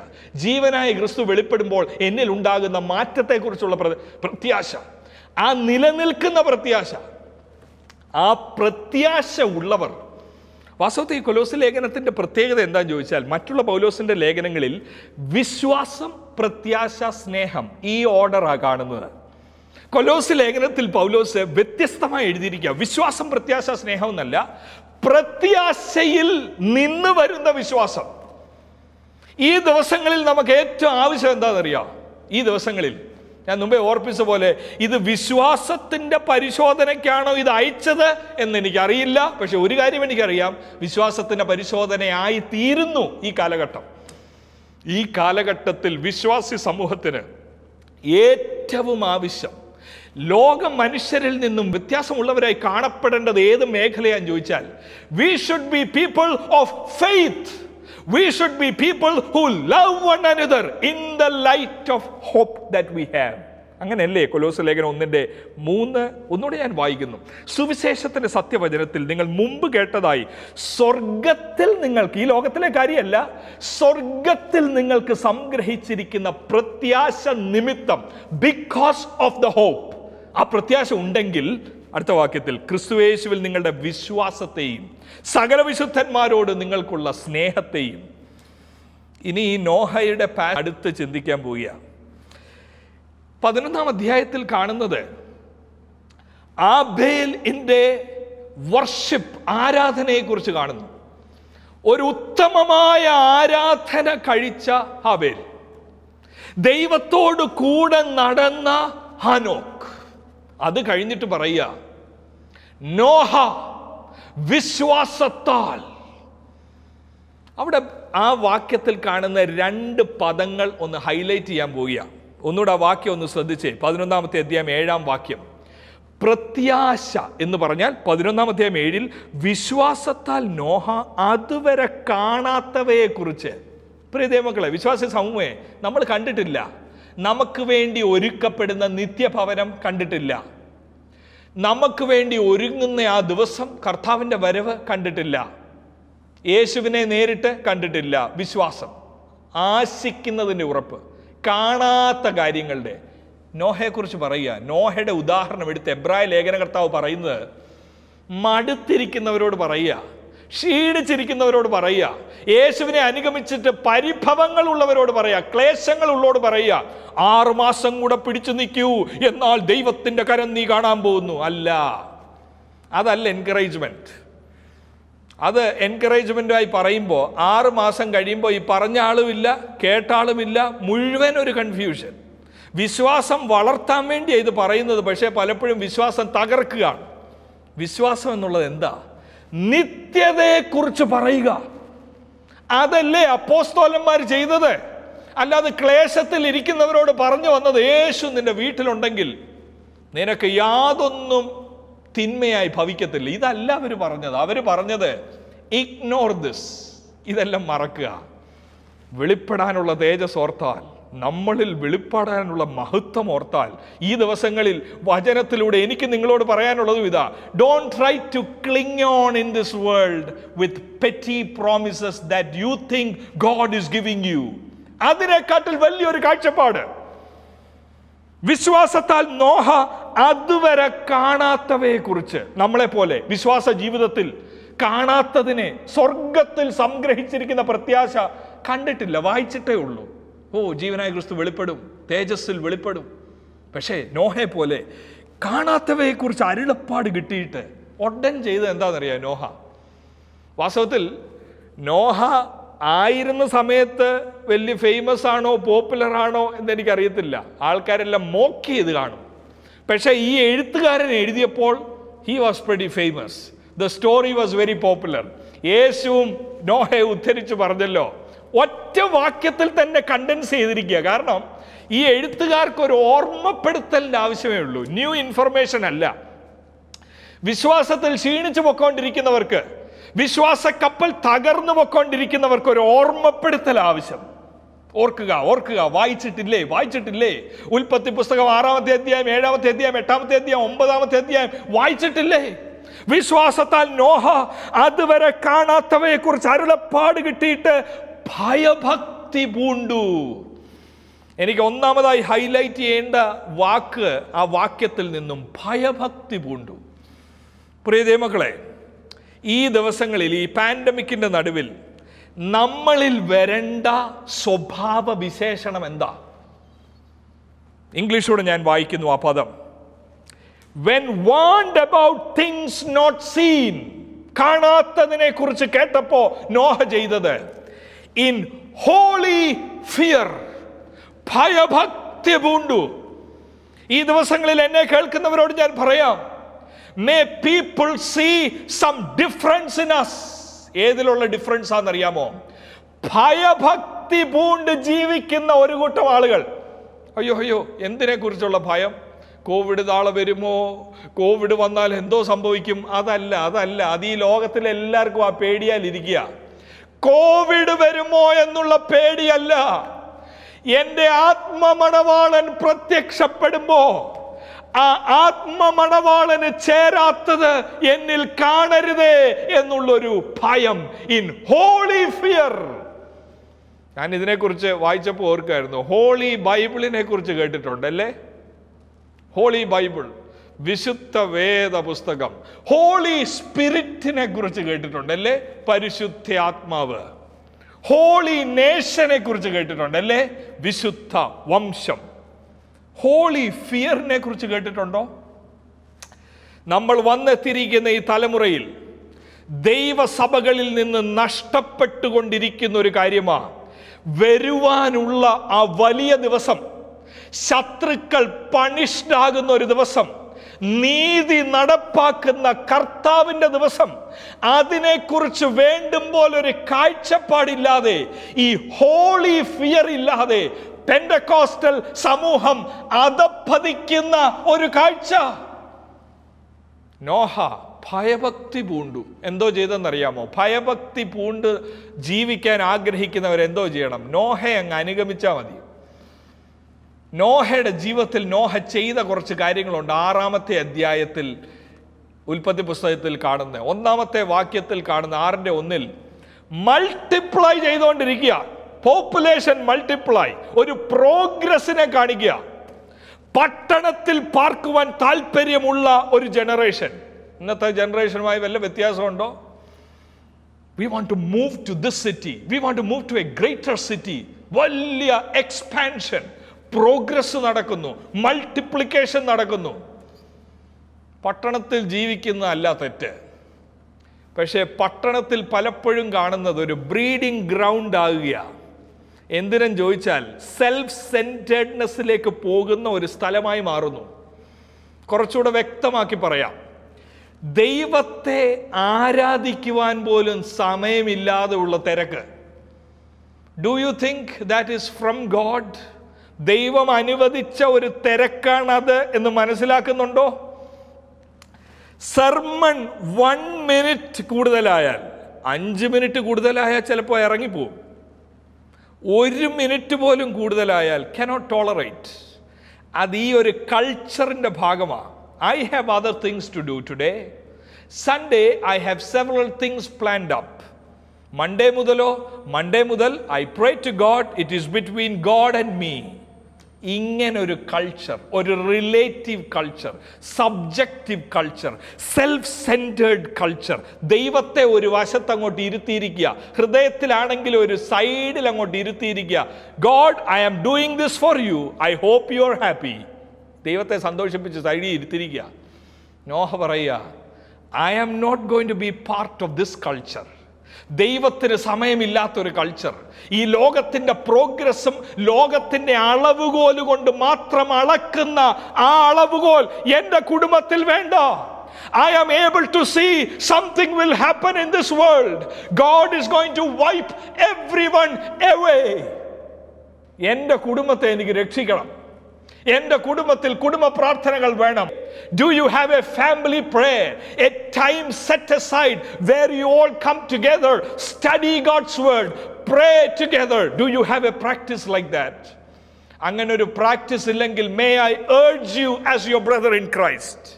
ജീവനായ ക്രിസ്തു വെളിപ്പെടുമ്പോൾ എന്നിൽ ഉണ്ടാകുന്ന മാറ്റത്തെക്കുറിച്ചുള്ള പ്രത്യാശ ആ നിലനിൽക്കുന്ന പ്രത്യാശ ആ പ്രത്യാശ ഉള്ളവർ വാസ്തവത്തിൽ കൊലോസ് ലേഖനത്തിൻ്റെ പ്രത്യേകത എന്താണെന്ന് ചോദിച്ചാൽ മറ്റുള്ള പൗലോസിൻ്റെ ലേഖനങ്ങളിൽ വിശ്വാസം പ്രത്യാശ സ്നേഹം ഈ ഓർഡറാണ് കാണുന്നത് കൊലോസ് ലേഖനത്തിൽ പൗലോസ് വ്യത്യസ്തമായി എഴുതിയിരിക്കുക വിശ്വാസം പ്രത്യാശ സ്നേഹം എന്നല്ല പ്രത്യാശയിൽ നിന്ന് വരുന്ന വിശ്വാസം ഈ ദിവസങ്ങളിൽ നമുക്ക് ഏറ്റവും ആവശ്യം എന്താണെന്നറിയാം ഈ ദിവസങ്ങളിൽ ഞാൻ മുമ്പേ ഓർപ്പിച്ച പോലെ ഇത് വിശ്വാസത്തിൻ്റെ പരിശോധനയ്ക്കാണോ ഇത് അയച്ചത് എന്ന് എനിക്കറിയില്ല പക്ഷെ ഒരു കാര്യം എനിക്കറിയാം വിശ്വാസത്തിൻ്റെ പരിശോധനയായി തീരുന്നു ഈ കാലഘട്ടം ഈ കാലഘട്ടത്തിൽ വിശ്വാസി സമൂഹത്തിന് ഏറ്റവും ആവശ്യം ലോക മനുഷ്യരിൽ നിന്നും വ്യത്യാസമുള്ളവരായി കാണപ്പെടേണ്ടത് ഏത് മേഖലയാന്ന് ചോദിച്ചാൽ we should be people of faith we should be people who love one another in the light of hope that we have അങ്ങനെയല്ലേ കൊലോസ ലേഖനം ഒന്നിൻ്റെ മൂന്ന് ഒന്നുകൂടെ ഞാൻ വായിക്കുന്നു സുവിശേഷത്തിൻ്റെ സത്യവചനത്തിൽ നിങ്ങൾ മുമ്പ് കേട്ടതായി സ്വർഗത്തിൽ നിങ്ങൾക്ക് ഈ ലോകത്തിലെ കാര്യമല്ല സ്വർഗത്തിൽ നിങ്ങൾക്ക് സംഗ്രഹിച്ചിരിക്കുന്ന പ്രത്യാശ നിമിത്തം ബിക്കോസ് ഓഫ് ദ ഹോപ്പ് ആ പ്രത്യാശ ഉണ്ടെങ്കിൽ അടുത്ത വാക്യത്തിൽ ക്രിസ്തുവേശുവിൽ നിങ്ങളുടെ വിശ്വാസത്തെയും സകല വിശുദ്ധന്മാരോട് നിങ്ങൾക്കുള്ള സ്നേഹത്തെയും ഇനി ഈ നോഹയുടെ പാ അടുത്ത് ചിന്തിക്കാൻ പോവുക പതിനൊന്നാം അധ്യായത്തിൽ കാണുന്നത് ആബേൽ ഇൻ്റെ വർഷിപ്പ് ആരാധനയെക്കുറിച്ച് കാണുന്നു ഒരു ഉത്തമമായ ആരാധന കഴിച്ച ഹാബേൽ ദൈവത്തോട് കൂടെ നടന്ന ഹനോക്ക് അത് കഴിഞ്ഞിട്ട് പറയുക നോഹ വിശ്വാസത്താൽ അവിടെ ആ വാക്യത്തിൽ കാണുന്ന രണ്ട് പദങ്ങൾ ഒന്ന് ഹൈലൈറ്റ് ചെയ്യാൻ പോവുക ഒന്നുകൂടെ ആ വാക്യം ഒന്ന് ശ്രദ്ധിച്ചേ പതിനൊന്നാമത്തെ അധ്യായം ഏഴാം വാക്യം പ്രത്യാശ എന്ന് പറഞ്ഞാൽ പതിനൊന്നാമത്തെ ഏഴിൽ വിശ്വാസത്താൽ നോഹ അതുവരെ കാണാത്തവയെക്കുറിച്ച് പ്രിയ ദൈവമക്കളെ വിശ്വാസ സമൂഹേ നമ്മൾ കണ്ടിട്ടില്ല നമുക്ക് വേണ്ടി ഒരുക്കപ്പെടുന്ന നിത്യഭവനം കണ്ടിട്ടില്ല നമുക്ക് വേണ്ടി ഒരുങ്ങുന്ന ആ ദിവസം കർത്താവിൻ്റെ വരവ് കണ്ടിട്ടില്ല യേശുവിനെ നേരിട്ട് കണ്ടിട്ടില്ല വിശ്വാസം ആശിക്കുന്നതിൻ്റെ ഉറപ്പ് കാണാത്ത കാര്യങ്ങളുടെ നോഹയെക്കുറിച്ച് പറയുക നോഹയുടെ ഉദാഹരണം എടുത്ത് എബ്രായ കർത്താവ് പറയുന്നത് മടുത്തിരിക്കുന്നവരോട് പറയുക ക്ഷീണിച്ചിരിക്കുന്നവരോട് പറയുക യേശുവിനെ അനുഗമിച്ചിട്ട് പരിഭവങ്ങൾ ഉള്ളവരോട് പറയുക ക്ലേശങ്ങൾ ഉള്ളവരോട് പറയുക ആറുമാസം കൂടെ പിടിച്ചു നിൽക്കൂ എന്നാൽ ദൈവത്തിൻ്റെ കരം നീ കാണാൻ പോകുന്നു അല്ല അതല്ല എൻകറേജ്മെൻറ്റ് അത് എൻകറേജ്മെൻറ്റായി പറയുമ്പോൾ ആറ് മാസം കഴിയുമ്പോൾ ഈ പറഞ്ഞ ആളുമില്ല കേട്ടാളുമില്ല മുഴുവൻ ഒരു കൺഫ്യൂഷൻ വിശ്വാസം വളർത്താൻ വേണ്ടി ഇത് പറയുന്നത് പക്ഷേ പലപ്പോഴും വിശ്വാസം തകർക്കുകയാണ് വിശ്വാസം എന്നുള്ളത് എന്താ നിത്യതയെക്കുറിച്ച് പറയുക അതല്ലേ അപ്പോസ്തോലന്മാർ ചെയ്തത് അല്ലാതെ ക്ലേശത്തിൽ ഇരിക്കുന്നവരോട് പറഞ്ഞു വന്നത് യേശു നിന്റെ വീട്ടിലുണ്ടെങ്കിൽ നിനക്ക് യാതൊന്നും തിന്മയായി ഭവിക്കത്തില്ല ഇതല്ല അവർ പറഞ്ഞത് അവർ പറഞ്ഞത് ഇഗ്നോർ ദിസ് ഇതെല്ലാം മറക്കുക വെളിപ്പെടാനുള്ള തേജസ് ഓർത്താൽ നമ്മളിൽ വെളിപ്പാടാനുള്ള മഹത്വം ഓർത്താൽ ഈ ദിവസങ്ങളിൽ വചനത്തിലൂടെ എനിക്ക് നിങ്ങളോട് പറയാനുള്ളതും ഇതാ don't try to cling on in this world with petty promises that you think God is giving you അതിനെക്കാട്ടിൽ വലിയൊരു കാഴ്ചപ്പാട് വിശ്വാസത്താൽ നോഹ അതുവരെ കാണാത്തവയെക്കുറിച്ച് നമ്മളെപ്പോലെ വിശ്വാസ ജീവിതത്തിൽ കാണാത്തതിനെ സ്വർഗത്തിൽ സംഗ്രഹിച്ചിരിക്കുന്ന പ്രത്യാശ കണ്ടിട്ടില്ല വായിച്ചിട്ടേ ഉള്ളൂ ഓ ജീവനായ ക്രിസ്തു വെളിപ്പെടും തേജസ്സിൽ വെളിപ്പെടും പക്ഷേ നോഹയെ പോലെ കാണാത്തവയെക്കുറിച്ച് അരുളപ്പാട് കിട്ടിയിട്ട് ഉടൻ ചെയ്ത് എന്താണെന്നറിയാം നോഹ വാസ്തവത്തിൽ നോഹ ആയിരുന്ന സമയത്ത് വലിയ ഫേമസ് ആണോ പോപ്പുലർ ആണോ എനിക്കറിയത്തില്ല ആൾക്കാരെല്ലാം മോക്ക് ചെയ്ത് കാണും പക്ഷേ ഈ എഴുത്തുകാരൻ എഴുതിയപ്പോൾ he was pretty famous the story was very popular യേശുവും നോഹയെ ഉദ്ധരിച്ച് പറഞ്ഞല്ലോ ഒറ്റ വാക്യത്തിൽ തന്നെ കണ്ടൻസ് ചെയ്തിരിക്കുക കാരണം ഈ എഴുത്തുകാർക്ക് ഒരു ഓർമ്മപ്പെടുത്തലിൻ്റെ ആവശ്യമേ ഉള്ളൂ ന്യൂ ഇൻഫർമേഷൻ അല്ല വിശ്വാസത്തിൽ ക്ഷീണിച്ചു പൊക്കോണ്ടിരിക്കുന്നവർക്ക് വിശ്വാസ കപ്പൽ തകർന്നു പൊക്കോണ്ടിരിക്കുന്നവർക്ക് ഒരു ഓർമ്മപ്പെടുത്തൽ ആവശ്യം ഓർക്കുക ഓർക്കുക വായിച്ചിട്ടില്ലേ വായിച്ചിട്ടില്ലേ ഉൽപ്പത്തി പുസ്തകം ആറാമത്തെ അധ്യായം ഏഴാമത്തെ അധ്യായം എട്ടാമത്തെ അധ്യായം ഒമ്പതാമത്തെ അധ്യായം വായിച്ചിട്ടില്ലേ വിശ്വാസത്താൽ നോഹ അതുവരെ കാണാത്തവയെക്കുറിച്ച് അരുളപ്പാട് കിട്ടിയിട്ട് ഭയഭക്തി പൂണ്ടു എനിക്ക് ഒന്നാമതായി ഹൈലൈറ്റ് ചെയ്യേണ്ട വാക്ക് ആ വാക്യത്തിൽ നിന്നും ഭയഭക്തി പൂണ്ടു പ്രിയ ഈ ദിവസങ്ങളിൽ ഈ പാൻഡമിക്കിൻ്റെ നടുവിൽ നമ്മളിൽ വരേണ്ട സ്വഭാവ വിശേഷണം എന്താ ഇംഗ്ലീഷിലൂടെ ഞാൻ വായിക്കുന്നു ആ പദം when went about things not seen കാണാത്തതിനെ കുറിച്ച് കേട്ടപ്പോ നോഹ ചെയ്തത് ഇൻ ഹോളി ഫിയർ ഭയഭക്തി പൂണ്ടു ഈ ദിവസങ്ങളിൽ എന്നെ കേൾക്കുന്നവരോട് ഞാൻ പറയാം may people see some difference in us ഏതിലുള്ള ഡിഫറൻസ് ആണെന്നറിയാമോ ഭയഭക്തി പൂണ്ട് ജീവിക്കുന്ന ഒരു കൂട്ടം ആളുകൾ അയ്യോ അയ്യോ എന്തിനെ കുറിച്ചുള്ള ഭയം കോവിഡ് നാളെ വരുമോ കോവിഡ് വന്നാൽ എന്തോ സംഭവിക്കും അതല്ല അതല്ല അത് ഈ ലോകത്തിലെല്ലാവർക്കും ആ പേടിയാലിരിക്കുക കോവിഡ് വരുമോ എന്നുള്ള പേടിയല്ല എൻ്റെ ആത്മമണവാളൻ പ്രത്യക്ഷപ്പെടുമ്പോൾ ആ ആത്മമണവാളന് ചേരാത്തത് എന്നിൽ കാണരുതേ എന്നുള്ളൊരു ഭയം ഇൻ ഹോളി ഫിയർ ഞാൻ ഇതിനെക്കുറിച്ച് വായിച്ചപ്പോൾ ഓർക്കായിരുന്നു ഹോളി ബൈബിളിനെ കുറിച്ച് കേട്ടിട്ടുണ്ടല്ലേ ഹോളി ബൈബിൾ വിശുദ്ധ വേദ പുസ്തകം ഹോളി സ്പിരിറ്റിനെ കുറിച്ച് കേട്ടിട്ടുണ്ടല്ലേ പരിശുദ്ധ ആത്മാവ് ഹോളി നേഷനെ കുറിച്ച് കേട്ടിട്ടുണ്ടല്ലേ വിശുദ്ധ വംശം ഹോളി ഫിയറിനെ കുറിച്ച് കേട്ടിട്ടുണ്ടോ നമ്മൾ വന്നെത്തിയിരിക്കുന്ന ഈ തലമുറയിൽ ദൈവസഭകളിൽ നിന്ന് നഷ്ടപ്പെട്ടുകൊണ്ടിരിക്കുന്ന ഒരു കാര്യമാണ് വരുവാനുള്ള ആ വലിയ ദിവസം ശത്രുക്കൾ പണിഷ്ഡാകുന്ന ഒരു ദിവസം നീതി നടപ്പാക്കുന്ന കർത്താവിൻ്റെ ദിവസം അതിനെക്കുറിച്ച് വേണ്ടും പോലെ ഒരു കാഴ്ചപ്പാടില്ലാതെ ഈ ഹോളി ഫിയർ ഇല്ലാതെ പെൻഡക്കോസ്റ്റൽ സമൂഹം അതപ്പതിക്കുന്ന ഒരു കാഴ്ച നോഹ ഭയഭക്തി പൂണ്ടു എന്തോ ചെയ്തെന്നറിയാമോ ഭയഭക്തി പൂണ്ട് ജീവിക്കാൻ ആഗ്രഹിക്കുന്നവരെന്തോ ചെയ്യണം നോഹ അങ്ങ് അനുഗമിച്ചാൽ മതി നോഹയുടെ ജീവിതത്തിൽ നോഹ ചെയ്ത കുറച്ച് കാര്യങ്ങളുണ്ട് ആറാമത്തെ അധ്യായത്തിൽ ഉൽപ്പത്തി പുസ്തകത്തിൽ കാണുന്ന ഒന്നാമത്തെ വാക്യത്തിൽ കാണുന്ന ആറിൻ്റെ ഒന്നിൽ മൾട്ടിപ്ലൈ ചെയ്തുകൊണ്ടിരിക്കുക പോപ്പുലേഷൻ മൾട്ടിപ്ലൈ ഒരു പ്രോഗ്രസിനെ കാണിക്കുക പട്ടണത്തിൽ പാർക്കുവാൻ താല്പര്യമുള്ള ഒരു ജനറേഷൻ ഇന്നത്തെ ജനറേഷനുമായി വല്ല വ്യത്യാസമുണ്ടോ we want to move to this city we want to move to a greater city വലിയ എക്സ്പാൻഷൻ പ്രോഗ്രസ് നടക്കുന്നു മൾട്ടിപ്ലിക്കേഷൻ നടക്കുന്നു പട്ടണത്തിൽ ജീവിക്കുന്ന അല്ല തെറ്റ് പക്ഷേ പട്ടണത്തിൽ പലപ്പോഴും കാണുന്നത് ഒരു ബ്രീഡിംഗ് ഗ്രൗണ്ട് ആകുക എന്തിനും ചോദിച്ചാൽ സെൽഫ് സെൻറ്റേഡ്നെസ്സിലേക്ക് പോകുന്ന ഒരു സ്ഥലമായി മാറുന്നു കുറച്ചുകൂടെ വ്യക്തമാക്കി പറയാം ദൈവത്തെ ആരാധിക്കുവാൻ പോലും സമയമില്ലാതെ ഉള്ള തിരക്ക് do you think that is from God ദൈവം അനുവദിച്ച ഒരു തിരക്കാണത് എന്ന് മനസ്സിലാക്കുന്നുണ്ടോ സർമൺ വൺ മിനിറ്റ് കൂടുതലായാൽ അഞ്ച് മിനിറ്റ് കൂടുതലായാൽ ചിലപ്പോൾ ഇറങ്ങിപ്പോവും ഒരു മിനിറ്റ് പോലും കൂടുതലായാൽ കനോട്ട് ടോളറേറ്റ് അത് ഈ ഒരു കൾച്ചറിൻ്റെ ഭാഗമാണ് I have other things to do today Sunday I have several things planned up Monday മുതലോ മൺഡേ മുതൽ I pray to God it is between God and me ഇങ്ങനെ ഒരു കൾച്ചർ ഒരു relative culture subjective culture self centred culture ദൈവത്തെ ഒരു വശത്ത് അങ്ങോട്ട് ഇരുത്തിയിരിക്കുക ഹൃദയത്തിലാണെങ്കിൽ ഒരു സൈഡിൽ അങ്ങോട്ട് ഇരുത്തിയിരിക്കുക God I am doing this for you I hope you are happy ദൈവത്തെ സന്തോഷിപ്പിച്ച് സൈഡിൽ ഇരുത്തിയിരിക്കുക നോഹ പറയുക I am not going to be part of this culture ദൈവത്തിന് സമയമില്ലാത്തൊരു കൾച്ചർ ഈ ലോകത്തിൻ്റെ പ്രോഗ്രസ്സും ലോകത്തിൻ്റെ അളവുകോൽ കൊണ്ട് മാത്രം അളക്കുന്ന ആ അളവുകോൽ എൻ്റെ കുടുംബത്തിൽ വേണ്ട I am able to see something will happen in this world. God is going to wipe everyone away. എൻ്റെ കുടുംബത്തെ എനിക്ക് രക്ഷിക്കണം എൻ്റെ കുടുംബത്തിൽ കുടുംബ പ്രാർത്ഥനകൾ വേണം do you have a family prayer a time set aside where you all come together, study God's word, pray together. Do you have a practice like that? അങ്ങനെ ഒരു പ്രാക്ടീസ് ഇല്ലെങ്കിൽ may I urge you as your brother in Christ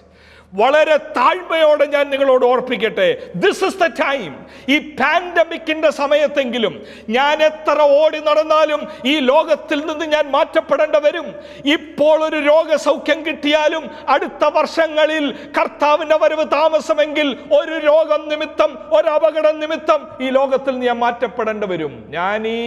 വളരെ താഴ്മയോടെ ഞാൻ നിങ്ങളോട് ഓർപ്പിക്കട്ടെ this is the time ഈ പാൻഡമിക്കിന്റെ സമയത്തെങ്കിലും ഞാൻ എത്ര ഓടി നടന്നാലും ഈ ലോകത്തിൽ നിന്ന് ഞാൻ മാറ്റപ്പെടേണ്ട വരും ഇപ്പോൾ ഒരു രോഗസൗഖ്യം കിട്ടിയാലും അടുത്ത വർഷങ്ങളിൽ കർത്താവിൻ്റെ വരവ് താമസമെങ്കിൽ ഒരു രോഗം നിമിത്തം ഒരു അപകടം നിമിത്തം ഈ ലോകത്തിൽ ഞാൻ മാറ്റപ്പെടേണ്ട വരും ഞാൻ ഈ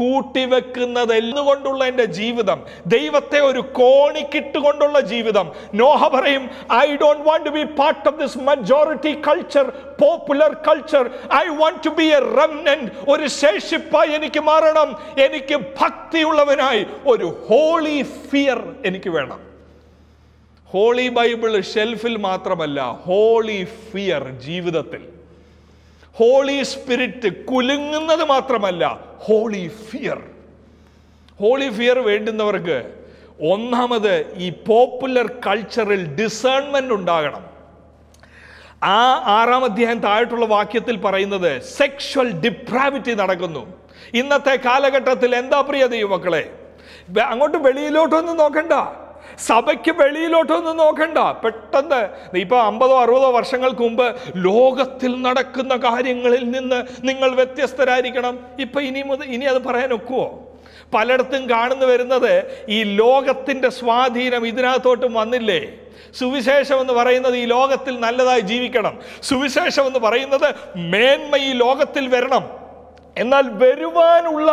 കൂട്ടിവെക്കുന്നത് എന്നുകൊണ്ടുള്ള എൻ്റെ ജീവിതം ദൈവത്തെ ഒരു കോണിക്കിട്ടുകൊണ്ടുള്ള ജീവിതം നോഹ പറയും I don't want to be part of this majority culture popular culture I want to be a remnant ഒരു ശേഷിപ്പായി എനിക്ക് മാറണം എനിക്ക് ഭക്തിയുള്ളവനായി ഒരു ഹോളി ഫിയർ എനിക്ക് വേണം ഹോളി ബൈബിൾ ഷെൽഫിൽ മാത്രമല്ല ഹോളി ഫിയർ ജീവിതത്തിൽ ഹോളി സ്പിരിറ്റ് കുലുങ്ങുന്നത് മാത്രമല്ല ഹോളി ഫിയർ ഹോളി ഫിയർ വേണ്ടുന്നവർക്ക് ഒന്നാമത് ഈ പോപ്പുലർ കൾച്ചറിൽ ഡിസേൺമെന്റ് ഉണ്ടാകണം ആ ആറാം അധ്യായം താഴെയുള്ള വാക്യത്തിൽ പറയുന്നത് സെക്ഷൽ ഡിപ്രാവിറ്റി നടക്കുന്നു ഇന്നത്തെ കാലഘട്ടത്തിൽ എന്താ പ്രിയ മക്കളെ അങ്ങോട്ട് വെളിയിലോട്ടൊന്നും നോക്കണ്ട സഭയ്ക്ക് വെളിയിലോട്ടൊന്നും നോക്കണ്ട പെട്ടെന്ന് ഇപ്പോൾ അമ്പതോ അറുപതോ വർഷങ്ങൾക്ക് മുമ്പ് ലോകത്തിൽ നടക്കുന്ന കാര്യങ്ങളിൽ നിന്ന് നിങ്ങൾ വ്യത്യസ്തരായിരിക്കണം ഇപ്പം ഇനി മുതൽ ഇനി അത് പറയാൻ ഒക്കുമോ പലയിടത്തും കാണുന്നു വരുന്നത് ഈ ലോകത്തിൻ്റെ സ്വാധീനം ഇതിനകത്തോട്ടും വന്നില്ലേ സുവിശേഷം എന്ന് പറയുന്നത് ഈ ലോകത്തിൽ നല്ലതായി ജീവിക്കണം സുവിശേഷം എന്ന് പറയുന്നത് മേന്മ ഈ ലോകത്തിൽ വരണം എന്നാൽ വരുവാനുള്ള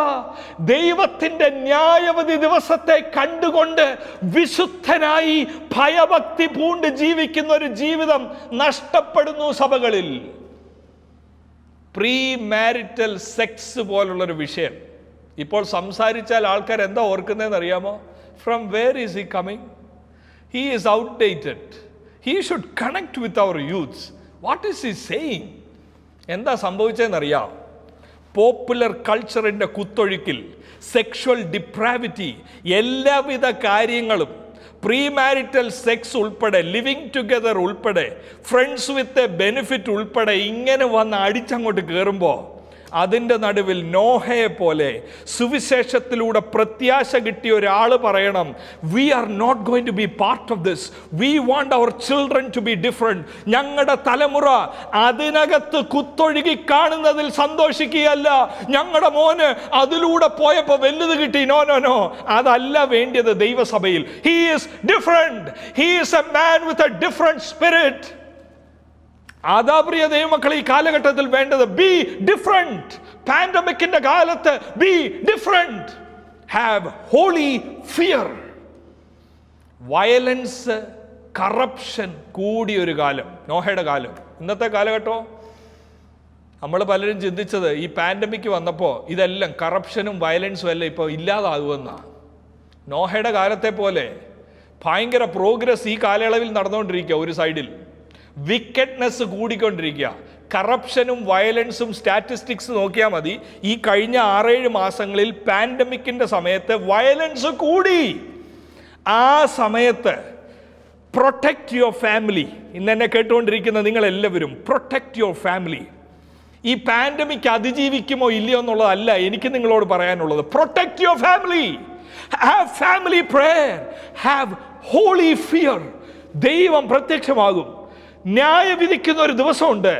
ദൈവത്തിൻ്റെ ന്യായവധി ദിവസത്തെ കണ്ടുകൊണ്ട് വിശുദ്ധനായി ഭയഭക്തി പൂണ്ട് ജീവിക്കുന്ന ഒരു ജീവിതം നഷ്ടപ്പെടുന്നു സഭകളിൽ പ്രീ മാരിറ്റൽ സെക്സ് പോലുള്ളൊരു വിഷയം ഇപ്പോൾ സംസാരിച്ചാൽ ആൾക്കാർ എന്താ ഓർക്കുന്നതെന്ന് അറിയാമോ from where is he coming he is outdated he should connect with our youths what is he saying എന്താ സംഭവിച്ചതെന്നറിയാം പോപ്പുലർ കൾച്ചറിൻ്റെ കുത്തൊഴുക്കിൽ സെക്ഷൽ ഡിപ്രാവിറ്റി എല്ലാവിധ കാര്യങ്ങളും പ്രീ മാരിറ്റൽ സെക്സ് ഉൾപ്പെടെ ലിവിങ് ടുഗദർ ഉൾപ്പെടെ ഫ്രണ്ട്സ് വിത്ത് എ ബെനിഫിറ്റ് ഉൾപ്പെടെ ഇങ്ങനെ വന്ന് അടിച്ചങ്ങോട്ട് കയറുമ്പോൾ അതിൻ്റെ നടുവിൽ നോഹയെ പോലെ സുവിശേഷത്തിലൂടെ പ്രത്യാശ കിട്ടിയ ഒരാൾ പറയണം we are not going to be part of this we want our children to be different ഞങ്ങളുടെ തലമുറ അതിനകത്ത് കുത്തൊഴുകി കാണുന്നതിൽ സന്തോഷിക്കുകയല്ല ഞങ്ങളുടെ മോന് അതിലൂടെ പോയപ്പോൾ വലുത് കിട്ടി നോ നോ നോ അതല്ല വേണ്ടിയത് ദൈവസഭയിൽ he is different he is a man with a different spirit ആദാപ്രിയ ദൈവമക്കൾ ഈ കാലഘട്ടത്തിൽ വേണ്ടത് ബി ഡിഫറെന്റ് പാൻഡമിക്കിന്റെ കാലത്ത് be different have holy fear violence corruption കൂടിയൊരു കാലം നോഹയുടെ കാലം ഇന്നത്തെ കാലഘട്ടം നമ്മൾ പലരും ചിന്തിച്ചത് ഈ പാൻഡമിക് വന്നപ്പോൾ ഇതെല്ലാം കറപ്ഷനും വയലൻസും എല്ലാം ഇപ്പോൾ ഇല്ലാതാകുമെന്നാണ് നോഹയുടെ കാലത്തെ പോലെ ഭയങ്കര പ്രോഗ്രസ് ഈ കാലയളവിൽ നടന്നുകൊണ്ടിരിക്കുക ഒരു സൈഡിൽ വിക്കറ്റ്നെസ് കൂടിക്കൊണ്ടിരിക്കുക കറപ്ഷനും വയലൻസും സ്റ്റാറ്റിസ്റ്റിക്സ് നോക്കിയാൽ മതി ഈ കഴിഞ്ഞ ആറേഴ് മാസങ്ങളിൽ പാൻഡമിക്കിൻ്റെ സമയത്ത് വയലൻസ് കൂടി ആ സമയത്ത് പ്രൊട്ടക്റ്റ് യുവർ ഫാമിലി ഇന്ന് എന്നെ കേട്ടുകൊണ്ടിരിക്കുന്ന നിങ്ങളെല്ലാവരും പ്രൊട്ടക്റ്റ് യുവർ ഫാമിലി ഈ പാൻഡമിക് അതിജീവിക്കുമോ ഇല്ലയോ എന്നുള്ളതല്ല എനിക്ക് നിങ്ങളോട് പറയാനുള്ളത് protect your family have family prayer have holy fear ദൈവം പ്രത്യക്ഷമാകും ന്യായവിധിക്കുന്ന ഒരു ദിവസമുണ്ട്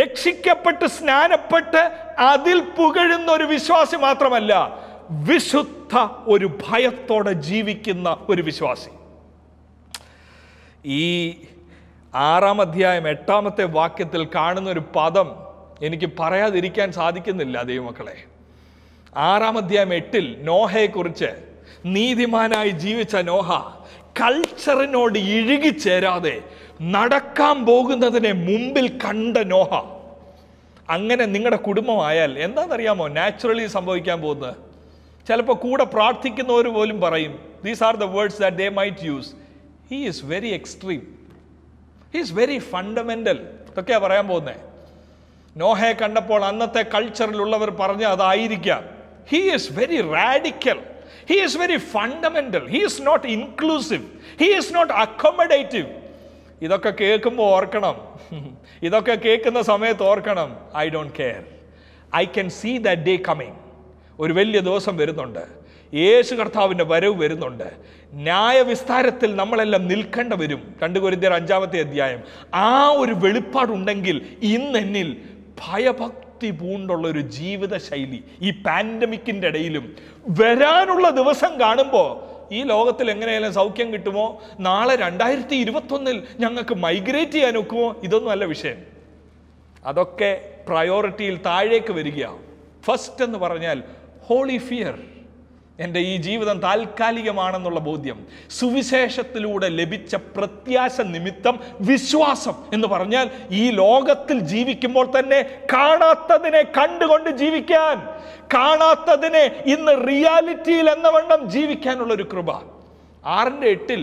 രക്ഷിക്കപ്പെട്ട് സ്നാനപ്പെട്ട് അതിൽ പുകഴുന്ന ഒരു വിശ്വാസി മാത്രമല്ല വിശുദ്ധ ഒരു ഭയത്തോടെ ജീവിക്കുന്ന ഒരു വിശ്വാസി ഈ ആറാം അധ്യായം എട്ടാമത്തെ വാക്യത്തിൽ കാണുന്ന ഒരു പദം എനിക്ക് പറയാതിരിക്കാൻ സാധിക്കുന്നില്ല ദൈവമക്കളെ ആറാം അധ്യായം എട്ടിൽ നോഹയെക്കുറിച്ച് നീതിമാനായി ജീവിച്ച നോഹ കൾച്ചറിനോട് ഇഴുകിച്ചേരാതെ നടക്കാൻ പോകുന്നതിനെ മുമ്പിൽ കണ്ട നോഹ അങ്ങനെ നിങ്ങളുടെ കുടുംബമായാൽ എന്താണെന്നറിയാമോ നാച്ചുറലി സംഭവിക്കാൻ പോകുന്നത് ചിലപ്പോൾ കൂടെ പ്രാർത്ഥിക്കുന്നവർ പോലും പറയും these are the words that they might use he is very extreme he is very fundamental ഇതൊക്കെയാണ് പറയാൻ പോകുന്നത് നോഹയെ കണ്ടപ്പോൾ അന്നത്തെ കൾച്ചറിലുള്ളവർ പറഞ്ഞ അതായിരിക്കാം he is very radical he is very fundamental he is not inclusive he is not accommodative ഇതൊക്കെ കേൾക്കുമ്പോൾ ഓർക്കണം ഇതൊക്കെ കേൾക്കുന്ന സമയത്ത് ഓർക്കണം I don't care I can see that day coming ഒരു വലിയ ദിവസം വരുന്നുണ്ട് യേശു കർത്താവിൻ്റെ വരവ് വരുന്നുണ്ട് ന്യായവിസ്താരത്തിൽ നമ്മളെല്ലാം നിൽക്കേണ്ട വരും രണ്ട് കുരുതിയർ അഞ്ചാമത്തെ അധ്യായം ആ ഒരു വെളിപ്പാടുണ്ടെങ്കിൽ ഇന്നെന്നിൽ ഭയഭക്തി പൂണ്ടുള്ള ഒരു ജീവിത ശൈലി ഈ പാൻഡമിക്കിൻ്റെ ഇടയിലും വരാനുള്ള ദിവസം കാണുമ്പോൾ ഈ ലോകത്തിൽ എങ്ങനെയായാലും സൗഖ്യം കിട്ടുമോ നാളെ രണ്ടായിരത്തി ഇരുപത്തൊന്നിൽ ഞങ്ങൾക്ക് മൈഗ്രേറ്റ് ചെയ്യാൻ ഒക്കുമോ ഇതൊന്നും അല്ല വിഷയം അതൊക്കെ പ്രയോറിറ്റിയിൽ താഴേക്ക് വരികയാണ് ഫസ്റ്റ് എന്ന് പറഞ്ഞാൽ ഹോളി ഫിയർ എൻ്റെ ഈ ജീവിതം താൽക്കാലികമാണെന്നുള്ള ബോധ്യം സുവിശേഷത്തിലൂടെ ലഭിച്ച പ്രത്യാശ നിമിത്തം വിശ്വാസം എന്ന് പറഞ്ഞാൽ ഈ ലോകത്തിൽ ജീവിക്കുമ്പോൾ തന്നെ കാണാത്തതിനെ കണ്ടുകൊണ്ട് ജീവിക്കാൻ കാണാത്തതിനെ ഇന്ന് റിയാലിറ്റിയിൽ എന്ന വണ്ണം ജീവിക്കാനുള്ള ഒരു കൃപ ആറിൻ്റെ എട്ടിൽ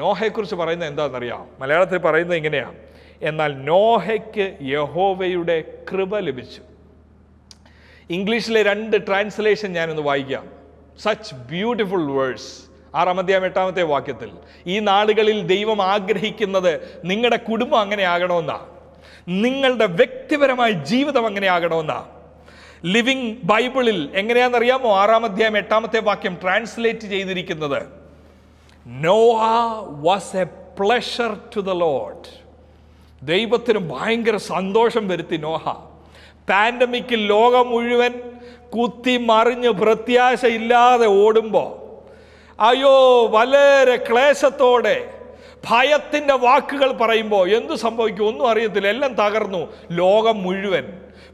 നോഹയെക്കുറിച്ച് പറയുന്നത് എന്താണെന്നറിയാം മലയാളത്തിൽ പറയുന്നത് ഇങ്ങനെയാണ് എന്നാൽ നോഹയ്ക്ക് യഹോവയുടെ കൃപ ലഭിച്ചു ഇംഗ്ലീഷിലെ രണ്ട് ട്രാൻസ്ലേഷൻ ഞാനൊന്ന് വായിക്കാം സച്ച് ബ്യൂട്ടിഫുൾ വേഴ്സ് ആറാമധ്യായം എട്ടാമത്തെ വാക്യത്തിൽ ഈ നാളുകളിൽ ദൈവം ആഗ്രഹിക്കുന്നത് നിങ്ങളുടെ കുടുംബം അങ്ങനെ ആകണമെന്നാ നിങ്ങളുടെ വ്യക്തിപരമായ ജീവിതം അങ്ങനെ ആകണമെന്നാ ലിവിങ് ബൈബിളിൽ എങ്ങനെയാണെന്നറിയാമോ ആറാമധ്യായം എട്ടാമത്തെ വാക്യം ട്രാൻസ്ലേറ്റ് ചെയ്തിരിക്കുന്നത് Noah was a pleasure to the lord ദൈവത്തിന് ഭയങ്കര സന്തോഷം വരുത്തി നോഹ പാൻഡമിക്കിൽ ലോകം മുഴുവൻ കുത്തി മറിഞ്ഞ് പ്രത്യാശയില്ലാതെ ഓടുമ്പോൾ അയ്യോ വളരെ ക്ലേശത്തോടെ ഭയത്തിൻ്റെ വാക്കുകൾ പറയുമ്പോൾ എന്തു സംഭവിക്കും ഒന്നും അറിയത്തില്ല എല്ലാം തകർന്നു ലോകം മുഴുവൻ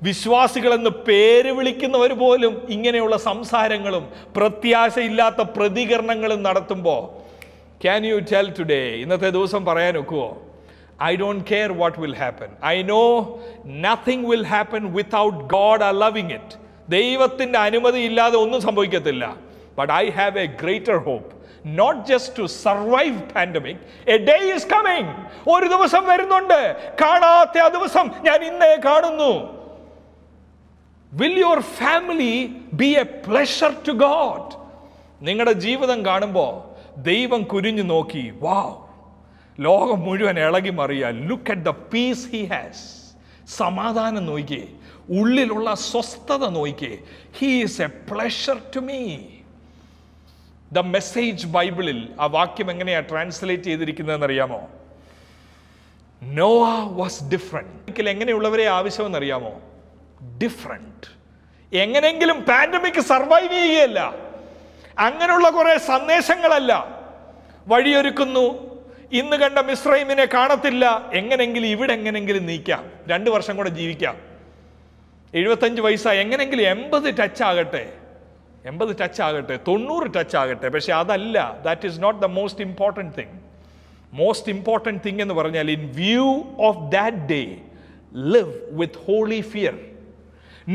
വിശ്വാസികളെന്ന് പേര് വിളിക്കുന്നവർ പോലും ഇങ്ങനെയുള്ള സംസാരങ്ങളും പ്രത്യാശയില്ലാത്ത പ്രതികരണങ്ങളും നടത്തുമ്പോൾ ക്യാൻ യു ടെൽ ടുഡേ ഇന്നത്തെ ദിവസം പറയാൻ ഒക്കുമോ I don't care what will happen I know nothing will happen without God allowing it ദൈവത്തിൻ്റെ അനുമതി ഇല്ലാതെ ഒന്നും സംഭവിക്കത്തില്ല but I have a greater hope not just to survive pandemic a day is coming ഒരു ദിവസം വരുന്നുണ്ട് കാണാത്ത ആ ദിവസം ഞാൻ ഇന്നേ കാണുന്നു will your family be a pleasure to God നിങ്ങളുടെ ജീവിതം കാണുമ്പോൾ ദൈവം കുരിഞ്ഞു നോക്കി വാവ് ലോകം മുഴുവൻ ഇളകി മറിയ look at the peace he has സമാധാനം നോക്കിയേ ഉള്ളിലുള്ള സ്വസ്ഥത നോക്കിയേ he is a pleasure to me the message ബൈബിളിൽ ആ വാക്യം എങ്ങനെയാണ് ട്രാൻസ്ലേറ്റ് ചെയ്തിരിക്കുന്നതെന്ന് അറിയാമോ നോവ വാസ് ഡിഫറെൻറ്റ് എങ്ങനെയുള്ളവരെ ആവശ്യമെന്ന് അറിയാമോ ഡിഫറെൻ്റ് എങ്ങനെങ്കിലും പാൻഡമിക് സർവൈവ് ചെയ്യുകയല്ല അങ്ങനെയുള്ള കുറേ സന്ദേശങ്ങളല്ല വഴിയൊരുക്കുന്നു ഇന്ന് കണ്ട മിസ്രൈമിനെ കാണത്തില്ല എങ്ങനെങ്കിലും ഇവിടെ എങ്ങനെങ്കിലും നീക്കാം രണ്ട് വർഷം കൂടെ ജീവിക്കാം എഴുപത്തഞ്ച് വയസ്സായി എങ്ങനെയെങ്കിലും എൺപത് ടച്ച് ആകട്ടെ എൺപത് ടച്ച് ആകട്ടെ തൊണ്ണൂറ് ടച്ച് ആകട്ടെ പക്ഷേ അതല്ല that is not the most important thing most important thing എന്ന് പറഞ്ഞാൽ in view of that day live with holy fear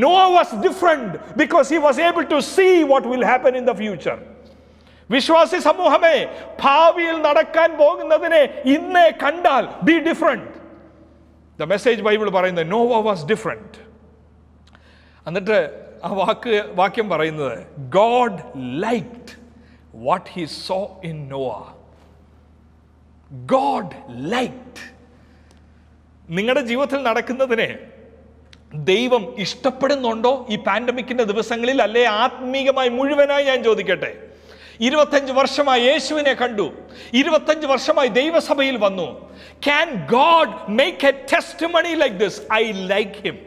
Noah was different because he was able to see what will happen in the future വിശ്വാസി സമൂഹമേ ഭാവിയിൽ നടക്കാൻ പോകുന്നതിനെ ഇന്നേ കണ്ടാൽ be different the message Bible പറയുന്നത് നോവ വാസ് ഡിഫറെൻറ്റ് എന്നിട്ട് ആ വാക്ക് വാക്യം പറയുന്നത് God liked what he saw in Noah God liked നിങ്ങളുടെ ജീവിതത്തിൽ നടക്കുന്നതിനെ ദൈവം ഇഷ്ടപ്പെടുന്നുണ്ടോ ഈ പാൻഡമിക്കിന്റെ ദിവസങ്ങളിൽ അല്ലെ ആത്മീകമായി മുഴുവനായി ഞാൻ ചോദിക്കട്ടെ ഇരുപത്തഞ്ച് വർഷമായി യേശുവിനെ കണ്ടു ഇരുപത്തഞ്ച് വർഷമായി ദൈവസഭയിൽ വന്നു can God make a testimony like this I like him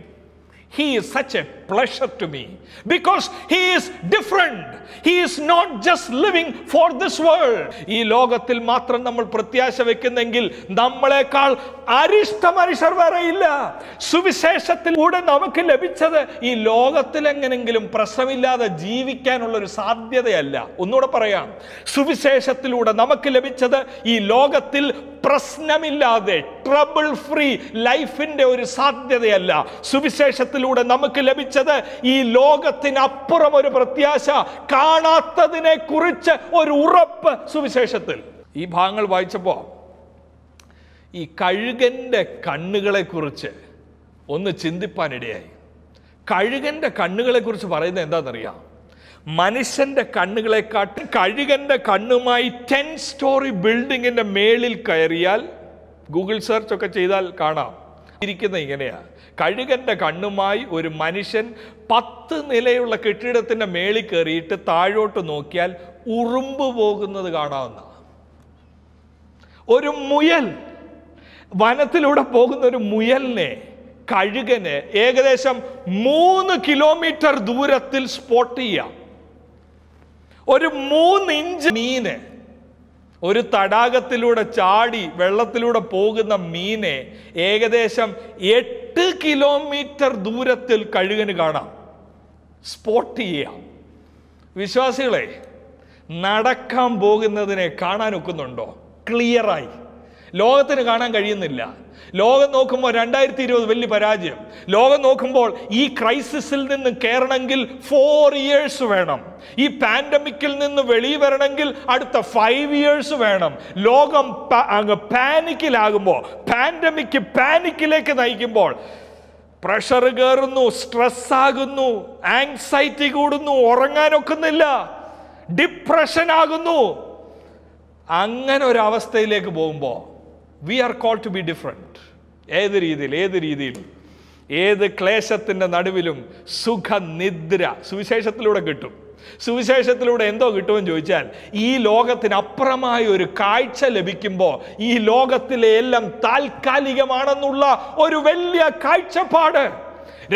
he is such a pleasure to me because he is different. He is not just living for this world. ഈ ലോകത്തിൽ മാത്രം നമ്മൾ പ്രത്യാശ വെക്കുന്നെങ്കിൽ നമ്മളെക്കാൾ അരിഷ്ട മനുഷ്യർ വേറെയില്ല സുവിശേഷത്തിലൂടെ നമുക്ക് ലഭിച്ചത് ഈ ലോകത്തിലെങ്ങനെങ്കിലും പ്രശ്നമില്ലാതെ ജീവിക്കാനുള്ള ഒരു സാധ്യതയല്ല ഒന്നുകൂടെ പറയാം സുവിശേഷത്തിലൂടെ നമുക്ക് ലഭിച്ചത് ഈ ലോകത്തിൽ പ്രശ്നമില്ലാതെ ട്രബിൾ ഫ്രീ ലൈഫിന്റെ ഒരു സാധ്യതയല്ല സുവിശേഷത്തിലൂടെ നമുക്ക് ലഭിച്ച പ്രഖ്യാപിച്ചത് ഈ ലോകത്തിനപ്പുറം ഒരു പ്രത്യാശ കാണാത്തതിനെ കുറിച്ച് ഒരു ഉറപ്പ് സുവിശേഷത്തിൽ ഈ ഭാഗങ്ങൾ വായിച്ചപ്പോൾ ഈ കഴുകൻ്റെ കണ്ണുകളെക്കുറിച്ച് ഒന്ന് ചിന്തിപ്പാനിടയായി കഴുകൻ്റെ കണ്ണുകളെക്കുറിച്ച് പറയുന്നത് എന്താണെന്നറിയാം മനുഷ്യൻ്റെ കണ്ണുകളെക്കാട്ടും കഴുകൻ്റെ കണ്ണുമായി ടെൻ സ്റ്റോറി ബിൽഡിങ്ങിൻ്റെ മേളിൽ കയറിയാൽ ഗൂഗിൾ സെർച്ച് ഒക്കെ ചെയ്താൽ കാണാം ഇരിക്കുന്നത് ഇങ്ങനെയാണ് കഴുകൻ്റെ കണ്ണുമായി ഒരു മനുഷ്യൻ പത്ത് നിലയുള്ള കെട്ടിടത്തിൻ്റെ മേളിൽ കയറിയിട്ട് താഴോട്ട് നോക്കിയാൽ ഉറുമ്പ് പോകുന്നത് കാണാവുന്ന ഒരു മുയൽ വനത്തിലൂടെ പോകുന്ന ഒരു മുയലിനെ കഴുകന് ഏകദേശം മൂന്ന് കിലോമീറ്റർ ദൂരത്തിൽ സ്പോട്ട് ചെയ്യാം ഒരു മൂന്ന് ഇഞ്ച് മീന് ഒരു തടാകത്തിലൂടെ ചാടി വെള്ളത്തിലൂടെ പോകുന്ന മീനെ ഏകദേശം എട്ട് കിലോമീറ്റർ ദൂരത്തിൽ കഴുകന് കാണാം സ്പോട്ട് ചെയ്യാം വിശ്വാസികളെ നടക്കാൻ പോകുന്നതിനെ കാണാൻ ഒക്കുന്നുണ്ടോ ക്ലിയറായി ലോകത്തിന് കാണാൻ കഴിയുന്നില്ല ലോകം നോക്കുമ്പോൾ രണ്ടായിരത്തി ഇരുപത് വലിയ പരാജയം ലോകം നോക്കുമ്പോൾ ഈ ക്രൈസിസിൽ നിന്ന് കയറണമെങ്കിൽ ഫോർ ഇയേഴ്സ് വേണം ഈ പാൻഡമിക്കിൽ നിന്ന് വെളി വരണമെങ്കിൽ അടുത്ത ഫൈവ് ഇയേഴ്സ് വേണം ലോകം പാനിക്കിലാകുമ്പോൾ പാൻഡമിക് പാനിക്കിലേക്ക് നയിക്കുമ്പോൾ പ്രഷർ കയറുന്നു സ്ട്രെസ് ആകുന്നു ആങ്സൈറ്റി കൂടുന്നു ഉറങ്ങാനൊക്കുന്നില്ല ഡിപ്രഷൻ ആകുന്നു അങ്ങനെ ഒരു അവസ്ഥയിലേക്ക് പോകുമ്പോൾ we are call to be different ഏത് രീതിയിൽ ഏത് രീതിയിൽ ഏത് ക്ലേശത്തിൻ്റെ നടുവിലും സുഖനിദ്ര സുവിശേഷത്തിലൂടെ കിട്ടും സുവിശേഷത്തിലൂടെ എന്തോ കിട്ടുമെന്ന് ചോദിച്ചാൽ ഈ ലോകത്തിനപ്പുറമായ ഒരു കാഴ്ച ലഭിക്കുമ്പോൾ ഈ ലോകത്തിലെ എല്ലാം താൽക്കാലികമാണെന്നുള്ള ഒരു വലിയ കാഴ്ചപ്പാട്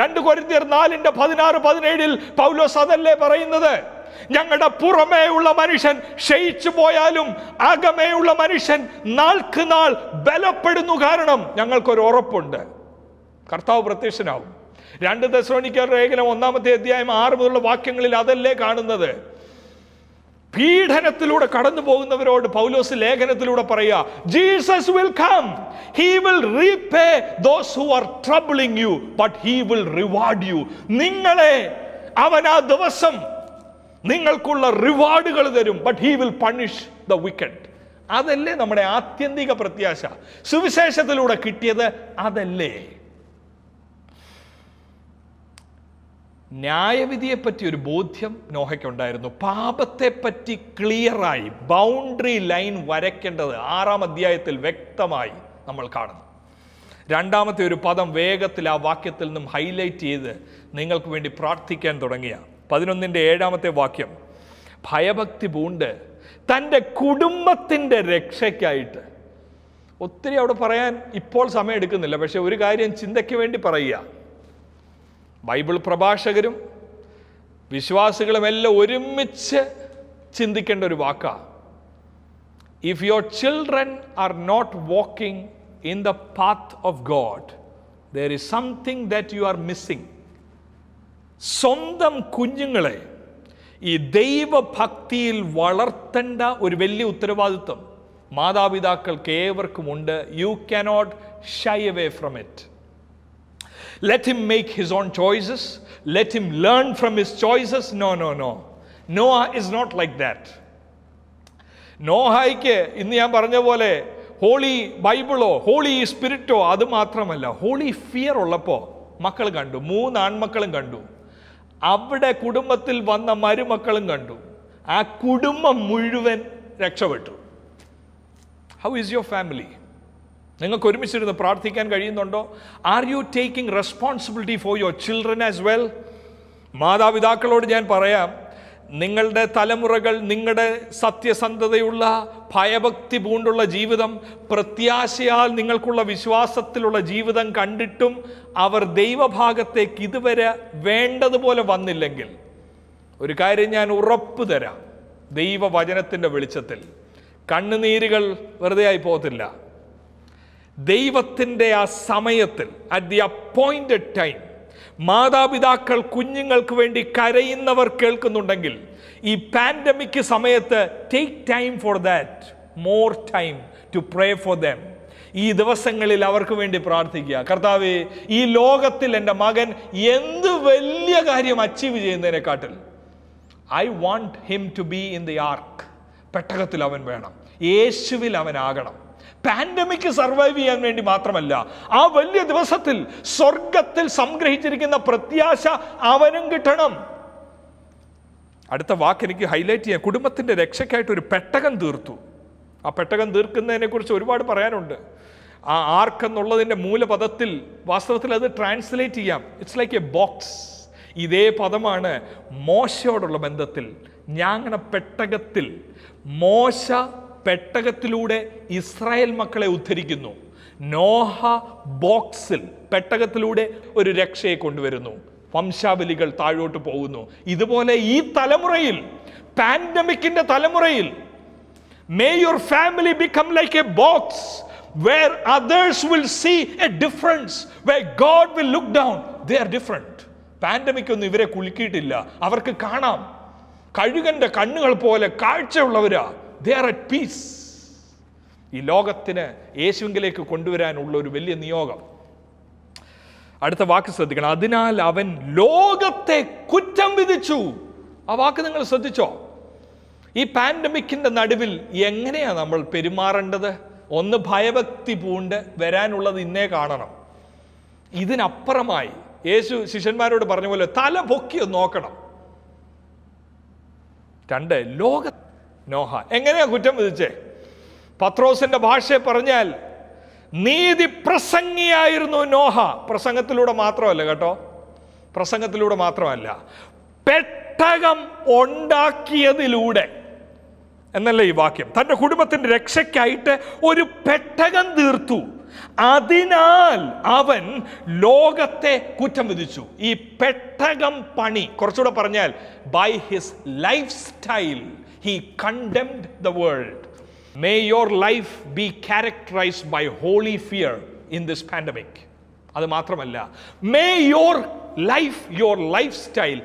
രണ്ട് കൊരിന്തിയർ നാലിൻ്റെ പതിനാറ് പതിനേഴിൽ പൗലോസ് അതല്ലേ പറയുന്നത് ഞങ്ങളുടെ ഉള്ള മനുഷ്യൻ ക്ഷയിച്ചു പോയാലും ഉള്ള മനുഷ്യൻ നാൾക്ക് നാൾ ബലപ്പെടുന്നു കാരണം ഞങ്ങൾക്കൊരു ഉറപ്പുണ്ട് കർത്താവ് പ്രത്യക്ഷനാവും രണ്ട് ദശോണിക്കർ ലേഖനം ഒന്നാമത്തെ അധ്യായം ആറ് മുതലുള്ള വാക്യങ്ങളിൽ അതല്ലേ കാണുന്നത് പീഡനത്തിലൂടെ കടന്നു പോകുന്നവരോട് പൗലോസ് ലേഖനത്തിലൂടെ പറയുക Jesus will come he will repay those who are troubling you but he will reward you നിങ്ങളെ അവൻ ആ ദിവസം നിങ്ങൾക്കുള്ള റിവാർഡുകൾ തരും but he will punish the wicked അതല്ലേ നമ്മുടെ ആത്യന്തിക പ്രത്യാശ സുവിശേഷത്തിലൂടെ കിട്ടിയത് അതല്ലേ ന്യായവിധിയെപ്പറ്റി ഒരു ബോധ്യം നോഹയ്ക്കുണ്ടായിരുന്നു പാപത്തെപ്പറ്റി ക്ലിയറായി ബൗണ്ടറി ലൈൻ വരയ്ക്കേണ്ടത് ആറാം അധ്യായത്തിൽ വ്യക്തമായി നമ്മൾ കാണുന്നു രണ്ടാമത്തെ ഒരു പദം വേഗത്തിൽ ആ വാക്യത്തിൽ നിന്നും ഹൈലൈറ്റ് ചെയ്ത് നിങ്ങൾക്ക് വേണ്ടി പ്രാർത്ഥിക്കാൻ തുടങ്ങിയ പതിനൊന്നിൻ്റെ ഏഴാമത്തെ വാക്യം ഭയഭക്തി പൂണ്ട് തൻ്റെ കുടുംബത്തിൻ്റെ രക്ഷയ്ക്കായിട്ട് ഒത്തിരി അവിടെ പറയാൻ ഇപ്പോൾ സമയം എടുക്കുന്നില്ല പക്ഷേ ഒരു കാര്യം ചിന്തയ്ക്ക് വേണ്ടി പറയുക ബൈബിൾ പ്രഭാഷകരും വിശ്വാസികളുമെല്ലാം ഒരുമിച്ച് ചിന്തിക്കേണ്ട ഒരു വാക്കാ if your children are not walking in the path of God there is something that you are missing സ്വന്തം കുഞ്ഞുങ്ങളെ ഈ ദൈവഭക്തിയിൽ വളർത്തേണ്ട ഒരു വലിയ ഉത്തരവാദിത്വം മാതാപിതാക്കൾക്ക് ഏവർക്കും ഉണ്ട് you cannot shy away from it let him make his own choices let him learn from his choices no no no no is not like that നോഹായ്ക്ക് ഇന്ന് ഞാൻ പറഞ്ഞ പോലെ ഹോളി ബൈബിളോ ഹോളി സ്പിരിറ്റോ അത് മാത്രമല്ല ഹോളി ഫിയർ ഉള്ളപ്പോൾ മക്കൾ കണ്ടു മൂന്ന് ആൺമക്കളും കണ്ടു അവിടെ കുടുംബത്തിൽ വന്ന മരുമക്കളും കണ്ടു ആ കുടുംബം മുഴുവൻ രക്ഷപ്പെട്ടു ഹൗ ഈസ് യുവർ ഫാമിലി നിങ്ങൾക്ക് ഒരുമിച്ചിരുന്ന് പ്രാർത്ഥിക്കാൻ കഴിയുന്നുണ്ടോ are you taking responsibility for your children as well മാതാപിതാക്കളോട് ഞാൻ പറയാം നിങ്ങളുടെ തലമുറകൾ നിങ്ങളുടെ സത്യസന്ധതയുള്ള ഭയഭക്തി പൂണ്ടുള്ള ജീവിതം പ്രത്യാശയാൽ നിങ്ങൾക്കുള്ള വിശ്വാസത്തിലുള്ള ജീവിതം കണ്ടിട്ടും അവർ ദൈവഭാഗത്തേക്ക് ഇതുവരെ വേണ്ടതുപോലെ വന്നില്ലെങ്കിൽ ഒരു കാര്യം ഞാൻ ഉറപ്പ് തരാം ദൈവവചനത്തിൻ്റെ വെളിച്ചത്തിൽ കണ്ണുനീരുകൾ വെറുതെ ആയി പോകത്തില്ല ദൈവത്തിൻ്റെ ആ സമയത്തിൽ അറ്റ് ദി അപ്പോയിൻറ്റഡ് ടൈം മാതാപിതാക്കൾ കുഞ്ഞുങ്ങൾക്ക് വേണ്ടി കരയുന്നവർ കേൾക്കുന്നുണ്ടെങ്കിൽ ഈ പാൻഡമിക് സമയത്ത് take time for that more time to pray for them ഈ ദിവസങ്ങളിൽ അവർക്ക് വേണ്ടി പ്രാർത്ഥിക്കുക കർത്താവ് ഈ ലോകത്തിൽ എൻ്റെ മകൻ എന്ത് വലിയ കാര്യം അച്ചീവ് ചെയ്യുന്നതിനെക്കാട്ടിൽ I want him to be in the ark പെട്ടകത്തിൽ അവൻ വേണം യേശുവിൽ അവനാകണം പാൻഡമിക് സർവൈവ് ചെയ്യാൻ വേണ്ടി മാത്രമല്ല ആ വലിയ ദിവസത്തിൽ സ്വർഗത്തിൽ സംഗ്രഹിച്ചിരിക്കുന്ന പ്രത്യാശ അവനും കിട്ടണം അടുത്ത വാക്ക് എനിക്ക് ഹൈലൈറ്റ് ചെയ്യാം കുടുംബത്തിൻ്റെ രക്ഷയ്ക്കായിട്ട് ഒരു പെട്ടകം തീർത്തു ആ പെട്ടകം കുറിച്ച് ഒരുപാട് പറയാനുണ്ട് ആ ആർക്കെന്നുള്ളതിൻ്റെ മൂലപദത്തിൽ വാസ്തവത്തിൽ അത് ട്രാൻസ്ലേറ്റ് ചെയ്യാം ഇറ്റ്സ് ലൈക്ക് എ ബോക്സ് ഇതേ പദമാണ് മോശയോടുള്ള ബന്ധത്തിൽ അങ്ങനെ പെട്ടകത്തിൽ മോശ പെട്ടകത്തിലൂടെ ഇസ്രായേൽ മക്കളെ ഉദ്ധരിക്കുന്നു നോഹ ബോക്സിൽ പെട്ടകത്തിലൂടെ ഒരു രക്ഷയെ കൊണ്ടുവരുന്നു വംശാവലികൾ താഴോട്ട് പോകുന്നു ഇതുപോലെ ഈ തലമുറയിൽ പാൻഡമിക്കിന്റെ തലമുറയിൽ may your family become like a box where others will see a difference where God will look down they are different pandemic ഒന്നും ഇവരെ കുലുക്കിയിട്ടില്ല അവർക്ക് കാണാം കഴുകന്റെ കണ്ണുകൾ പോലെ കാഴ്ചയുള്ളവരാ ദേ ആർ അറ്റ് പീസ് ഈ ലോകത്തിന് യേശുവിലേക്ക് കൊണ്ടുവരാനുള്ള ഒരു വലിയ നിയോഗം അടുത്ത വാക്ക് ശ്രദ്ധിക്കണം അതിനാൽ അവൻ ലോകത്തെ കുറ്റം വിധിച്ചു ആ വാക്ക് നിങ്ങൾ ശ്രദ്ധിച്ചോ ഈ പാൻഡമിക്കിൻ്റെ നടുവിൽ എങ്ങനെയാണ് നമ്മൾ പെരുമാറേണ്ടത് ഒന്ന് ഭയഭക്തി പൂണ്ട് വരാനുള്ളത് ഇന്നേ കാണണം ഇതിനപ്പുറമായി യേശു ശിഷ്യന്മാരോട് പറഞ്ഞ പോലെ തല പൊക്കി നോക്കണം രണ്ട് ലോകത്തെ നോഹ എങ്ങനെയാ കുറ്റം വിധിച്ചേ പത്രോസിന്റെ ഭാഷയെ പറഞ്ഞാൽ നീതി പ്രസംഗിയായിരുന്നു നോഹ പ്രസംഗത്തിലൂടെ മാത്രമല്ല കേട്ടോ പ്രസംഗത്തിലൂടെ മാത്രമല്ല പെട്ടകം ഉണ്ടാക്കിയതിലൂടെ എന്നല്ല ഈ വാക്യം തൻ്റെ കുടുംബത്തിൻ്റെ രക്ഷയ്ക്കായിട്ട് ഒരു പെട്ടകം തീർത്തു അതിനാൽ അവൻ ലോകത്തെ കുറ്റം വിധിച്ചു ഈ പെട്ടകം പണി കുറച്ചുകൂടെ പറഞ്ഞാൽ by his lifestyle He condemned the world. May your life be characterized by holy fear in this pandemic. അത് മാത്രമല്ല may your life your lifestyle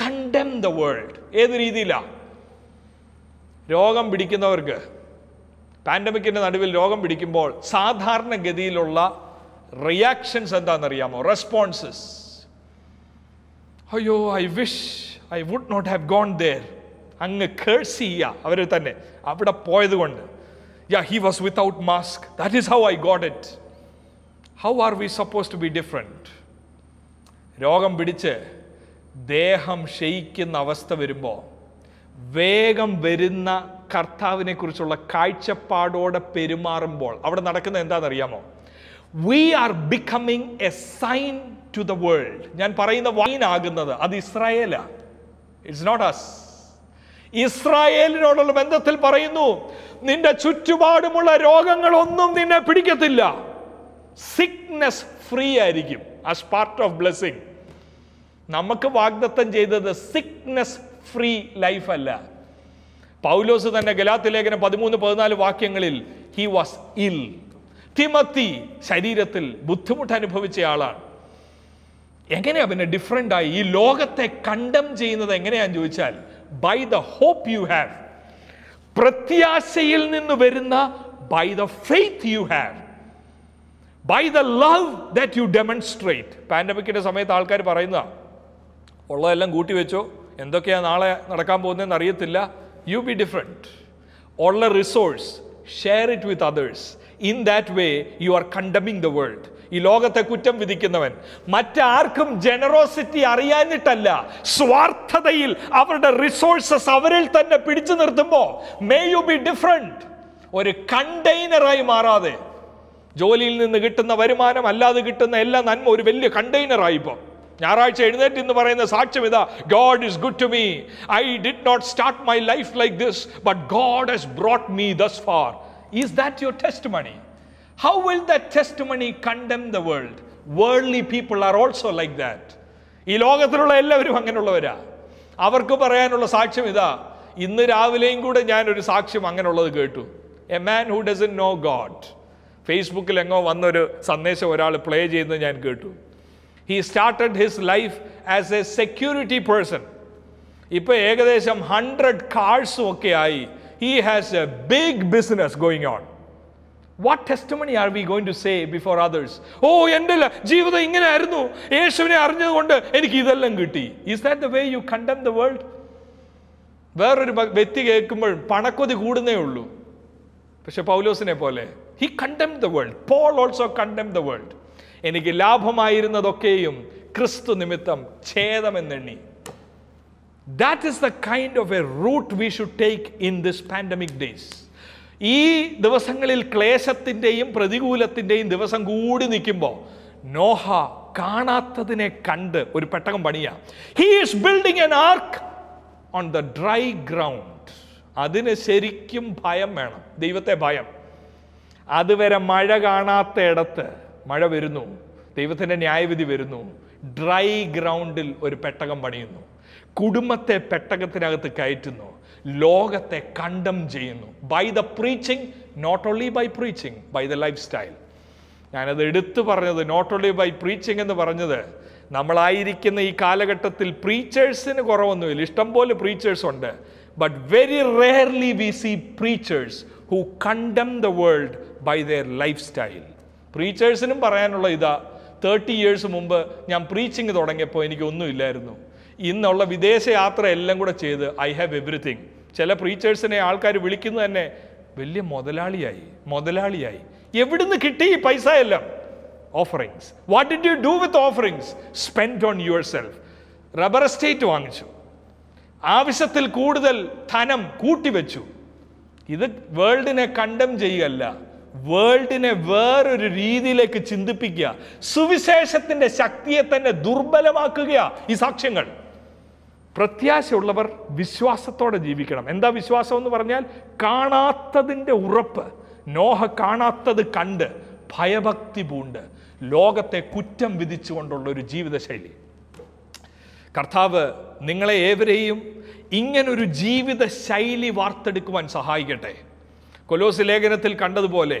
condemn the world ഏത് രീതിയിലാണ് രോഗം പിടിക്കുന്നവർക്ക് പാൻഡമിക്കിൻ്റെ നടുവിൽ രോഗം പിടിക്കുമ്പോൾ സാധാരണഗതിയിലുള്ള റിയാക്ഷൻസ് എന്താണെന്നറിയാമോ റെസ്പോൺസസ് അയ്യോ I wish I would not have gone there അങ്ങ് കേഴ്സ് ചെയ്യുക അവർ തന്നെ അവിടെ പോയത് കൊണ്ട് yeah he was without mask that is how I got it how are we suppose to be different രോഗം പിടിച്ച് ദേഹം ക്ഷയിക്കുന്ന അവസ്ഥ വരുമ്പോൾ വേഗം വരുന്ന കർത്താവിനെ കുറിച്ചുള്ള കാഴ്ചപ്പാടോടെ പെരുമാറുമ്പോൾ അവിടെ നടക്കുന്നത് എന്താണെന്നറിയാമോ we are becoming a sign to the world ഞാൻ പറയുന്ന ആകുന്നത് അത് ഇസ്രായേലാണ് ഇറ്റ്സ് നോട്ട് അസ് ഇസ്രായേലിനോടുള്ള ബന്ധത്തിൽ പറയുന്നു നിന്റെ ചുറ്റുപാടുമുള്ള രോഗങ്ങളൊന്നും നിന്നെ പിടിക്കത്തില്ല സിക്നെസ് ഫ്രീ ആയിരിക്കും ആസ് പാർട്ട് ഓഫ് ബ്ലെസ്സിങ് നമുക്ക് വാഗ്ദത്തം ചെയ്തത് സിക്നെസ് ഫ്രീ ലൈഫ് അല്ല പൗലോസ് തന്നെ ഗലാത്തിലേഖനം പതിമൂന്ന് പതിനാല് വാക്യങ്ങളിൽ ഹി വാസ് ഇൽ തിമത്തി ശരീരത്തിൽ ബുദ്ധിമുട്ട് അനുഭവിച്ച ആളാണ് എങ്ങനെയാ പിന്നെ ഡിഫറെൻ്റായി ആയി ഈ ലോകത്തെ കണ്ടം ചെയ്യുന്നത് എങ്ങനെയാന്ന് ചോദിച്ചാൽ by the hope you have പ്രത്യാശയിൽ നിന്ന് വരുന്ന by the faith you have by the love that you demonstrate പാൻഡമിക്കിൻ്റെ സമയത്ത് ആൾക്കാർ പറയുന്ന ഉള്ളതെല്ലാം കൂട്ടി വെച്ചോ എന്തൊക്കെയാണ് നാളെ നടക്കാൻ പോകുന്നതെന്ന് അറിയത്തില്ല യു ബി ഡിഫറെൻറ്റ് ഉള്ള resource share it with others in that way you are condemning the world ഈ ലോകത്തെ കുറ്റം വിധിക്കുന്നവൻ മറ്റാർക്കും ജനറോസിറ്റി അറിയാനിട്ടല്ല സ്വാർത്ഥതയിൽ അവരുടെ റിസോഴ്സസ് അവരിൽ തന്നെ പിടിച്ചു നിർത്തുമ്പോൾ മേ യു ബി ഡിഫറെൻറ്റ് ഒരു കണ്ടെയ്നറായി മാറാതെ ജോലിയിൽ നിന്ന് കിട്ടുന്ന വരുമാനം അല്ലാതെ കിട്ടുന്ന എല്ലാ നന്മ ഒരു വലിയ കണ്ടെയ്നറായി ഇപ്പോൾ ഞായറാഴ്ച എഴുന്നേറ്റ് എന്ന് പറയുന്ന സാക്ഷ്യം ഇതാ God is good to me I did not start my life like this but God has brought me thus far is that your testimony How will that testimony condemn the world? Worldly people are also like that. ഈ ലോകത്തിലുള്ള എല്ലാവരും അങ്ങനെയുള്ളവരാ അവർക്ക് പറയാനുള്ള സാക്ഷ്യം ഇതാ ഇന്ന് രാവിലെയും കൂടെ ഞാനൊരു സാക്ഷ്യം അങ്ങനെയുള്ളത് കേട്ടു a man who doesn't know God ഫേസ്ബുക്കിൽ എങ്ങോ വന്നൊരു സന്ദേശം ഒരാൾ പ്ലേ ചെയ്യുന്നത് ഞാൻ കേട്ടു he started his life as a security person ഇപ്പോൾ ഏകദേശം ഹൺഡ്രഡ് കാർഡ്സും ഒക്കെ ആയി he has a big business going on what testimony are we going to say before others ഓ എൻ്റെ ജീവിതം ഇങ്ങനെ ആയിരുന്നു യേശുവിനെ അറിഞ്ഞതുകൊണ്ട് എനിക്ക് ഇതെല്ലാം കിട്ടി is that the way you condemn the world വേറൊരു വ്യക്തി കേൾക്കുമ്പോൾ പണക്കൊതി കൂടുന്നേ ഉള്ളൂ പക്ഷെ പൗലോസിനെ പോലെ he condemn the world Paul also condemn the world എനിക്ക് ലാഭമായിരുന്നതൊക്കെയും ക്രിസ്തു നിമിത്തം ഛേദമെന്നെണ്ണി that is the kind of a route we should take in this pandemic days ഈ ദിവസങ്ങളിൽ ക്ലേശത്തിൻ്റെയും പ്രതികൂലത്തിൻ്റെയും ദിവസം കൂടി നിൽക്കുമ്പോൾ നോഹ കാണാത്തതിനെ കണ്ട് ഒരു പെട്ടകം പണിയാം he is building an ark on the dry ground അതിന് ശരിക്കും ഭയം വേണം ദൈവത്തെ ഭയം അതുവരെ മഴ കാണാത്ത ഇടത്ത് മഴ വരുന്നു ദൈവത്തിൻ്റെ ന്യായവിധി വരുന്നു ഡ്രൈ ഗ്രൗണ്ടിൽ ഒരു പെട്ടകം പണിയുന്നു കുടുംബത്തെ പെട്ടകത്തിനകത്ത് കയറ്റുന്നു ലോകത്തെ കണ്ടം ചെയ്യുന്നു by the preaching not only by preaching by the lifestyle ഞാനത് എടുത്തു പറഞ്ഞത് നോട്ട് ഓൺലി ബൈ പ്രീച്ചിങ് എന്ന് പറഞ്ഞത് നമ്മളായിരിക്കുന്ന ഈ കാലഘട്ടത്തിൽ പ്രീച്ചേഴ്സിന് കുറവൊന്നുമില്ല ഇഷ്ടം പോലെ പ്രീച്ചേഴ്സ് ഉണ്ട് but very rarely we see preachers who condemn the world by their lifestyle പ്രീച്ചേഴ്സിനും പറയാനുള്ള ഇതാ തേർട്ടി ഇയേഴ്സ് മുമ്പ് ഞാൻ പ്രീച്ചിങ് തുടങ്ങിയപ്പോൾ എനിക്കൊന്നുമില്ലായിരുന്നു ഇന്നുള്ള വിദേശയാത്ര എല്ലാം കൂടെ ചെയ്ത് ഐ ഹാവ് എവറിഥിങ് ചില പ്രീച്ചേഴ്സിനെ ആൾക്കാർ വിളിക്കുന്നു തന്നെ വലിയ മുതലാളിയായി മുതലാളിയായി എവിടുന്ന് കിട്ടി ഈ പൈസ എല്ലാം offerings what did you do with offerings spend on yourself rubber estate വാങ്ങിച്ചു ആവശ്യത്തിൽ കൂടുതൽ ധനം കൂട്ടിവെച്ചു ഇത് വേൾഡിനെ കണ്ടം ചെയ്യുകയല്ല വേൾഡിനെ വേറൊരു രീതിയിലേക്ക് ചിന്തിപ്പിക്കുക സുവിശേഷത്തിൻ്റെ ശക്തിയെ തന്നെ ദുർബലമാക്കുക ഈ സാക്ഷ്യങ്ങൾ പ്രത്യാശയുള്ളവർ വിശ്വാസത്തോടെ ജീവിക്കണം എന്താ വിശ്വാസം എന്ന് പറഞ്ഞാൽ കാണാത്തതിൻ്റെ ഉറപ്പ് നോഹ കാണാത്തത് കണ്ട് ഭയഭക്തി പൂണ്ട് ലോകത്തെ കുറ്റം വിധിച്ചുകൊണ്ടുള്ള ഒരു ജീവിതശൈലി കർത്താവ് നിങ്ങളെ ഏവരെയും ഇങ്ങനൊരു ജീവിത ശൈലി വാർത്തെടുക്കുവാൻ സഹായിക്കട്ടെ കൊലോസ് ലേഖനത്തിൽ കണ്ടതുപോലെ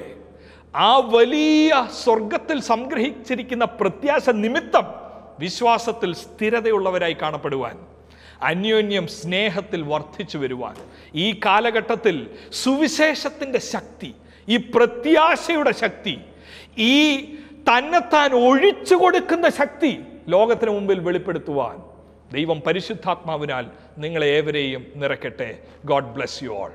ആ വലിയ സ്വർഗത്തിൽ സംഗ്രഹിച്ചിരിക്കുന്ന പ്രത്യാശ നിമിത്തം വിശ്വാസത്തിൽ സ്ഥിരതയുള്ളവരായി കാണപ്പെടുവാൻ അന്യോന്യം സ്നേഹത്തിൽ വർദ്ധിച്ചു വരുവാൻ ഈ കാലഘട്ടത്തിൽ സുവിശേഷത്തിൻ്റെ ശക്തി ഈ പ്രത്യാശയുടെ ശക്തി ഈ തന്നെത്താൻ ഒഴിച്ചു കൊടുക്കുന്ന ശക്തി ലോകത്തിന് മുമ്പിൽ വെളിപ്പെടുത്തുവാൻ ദൈവം പരിശുദ്ധാത്മാവിനാൽ നിങ്ങളെ ഏവരെയും നിറയ്ക്കട്ടെ ഗോഡ് ബ്ലെസ് യു ആൾ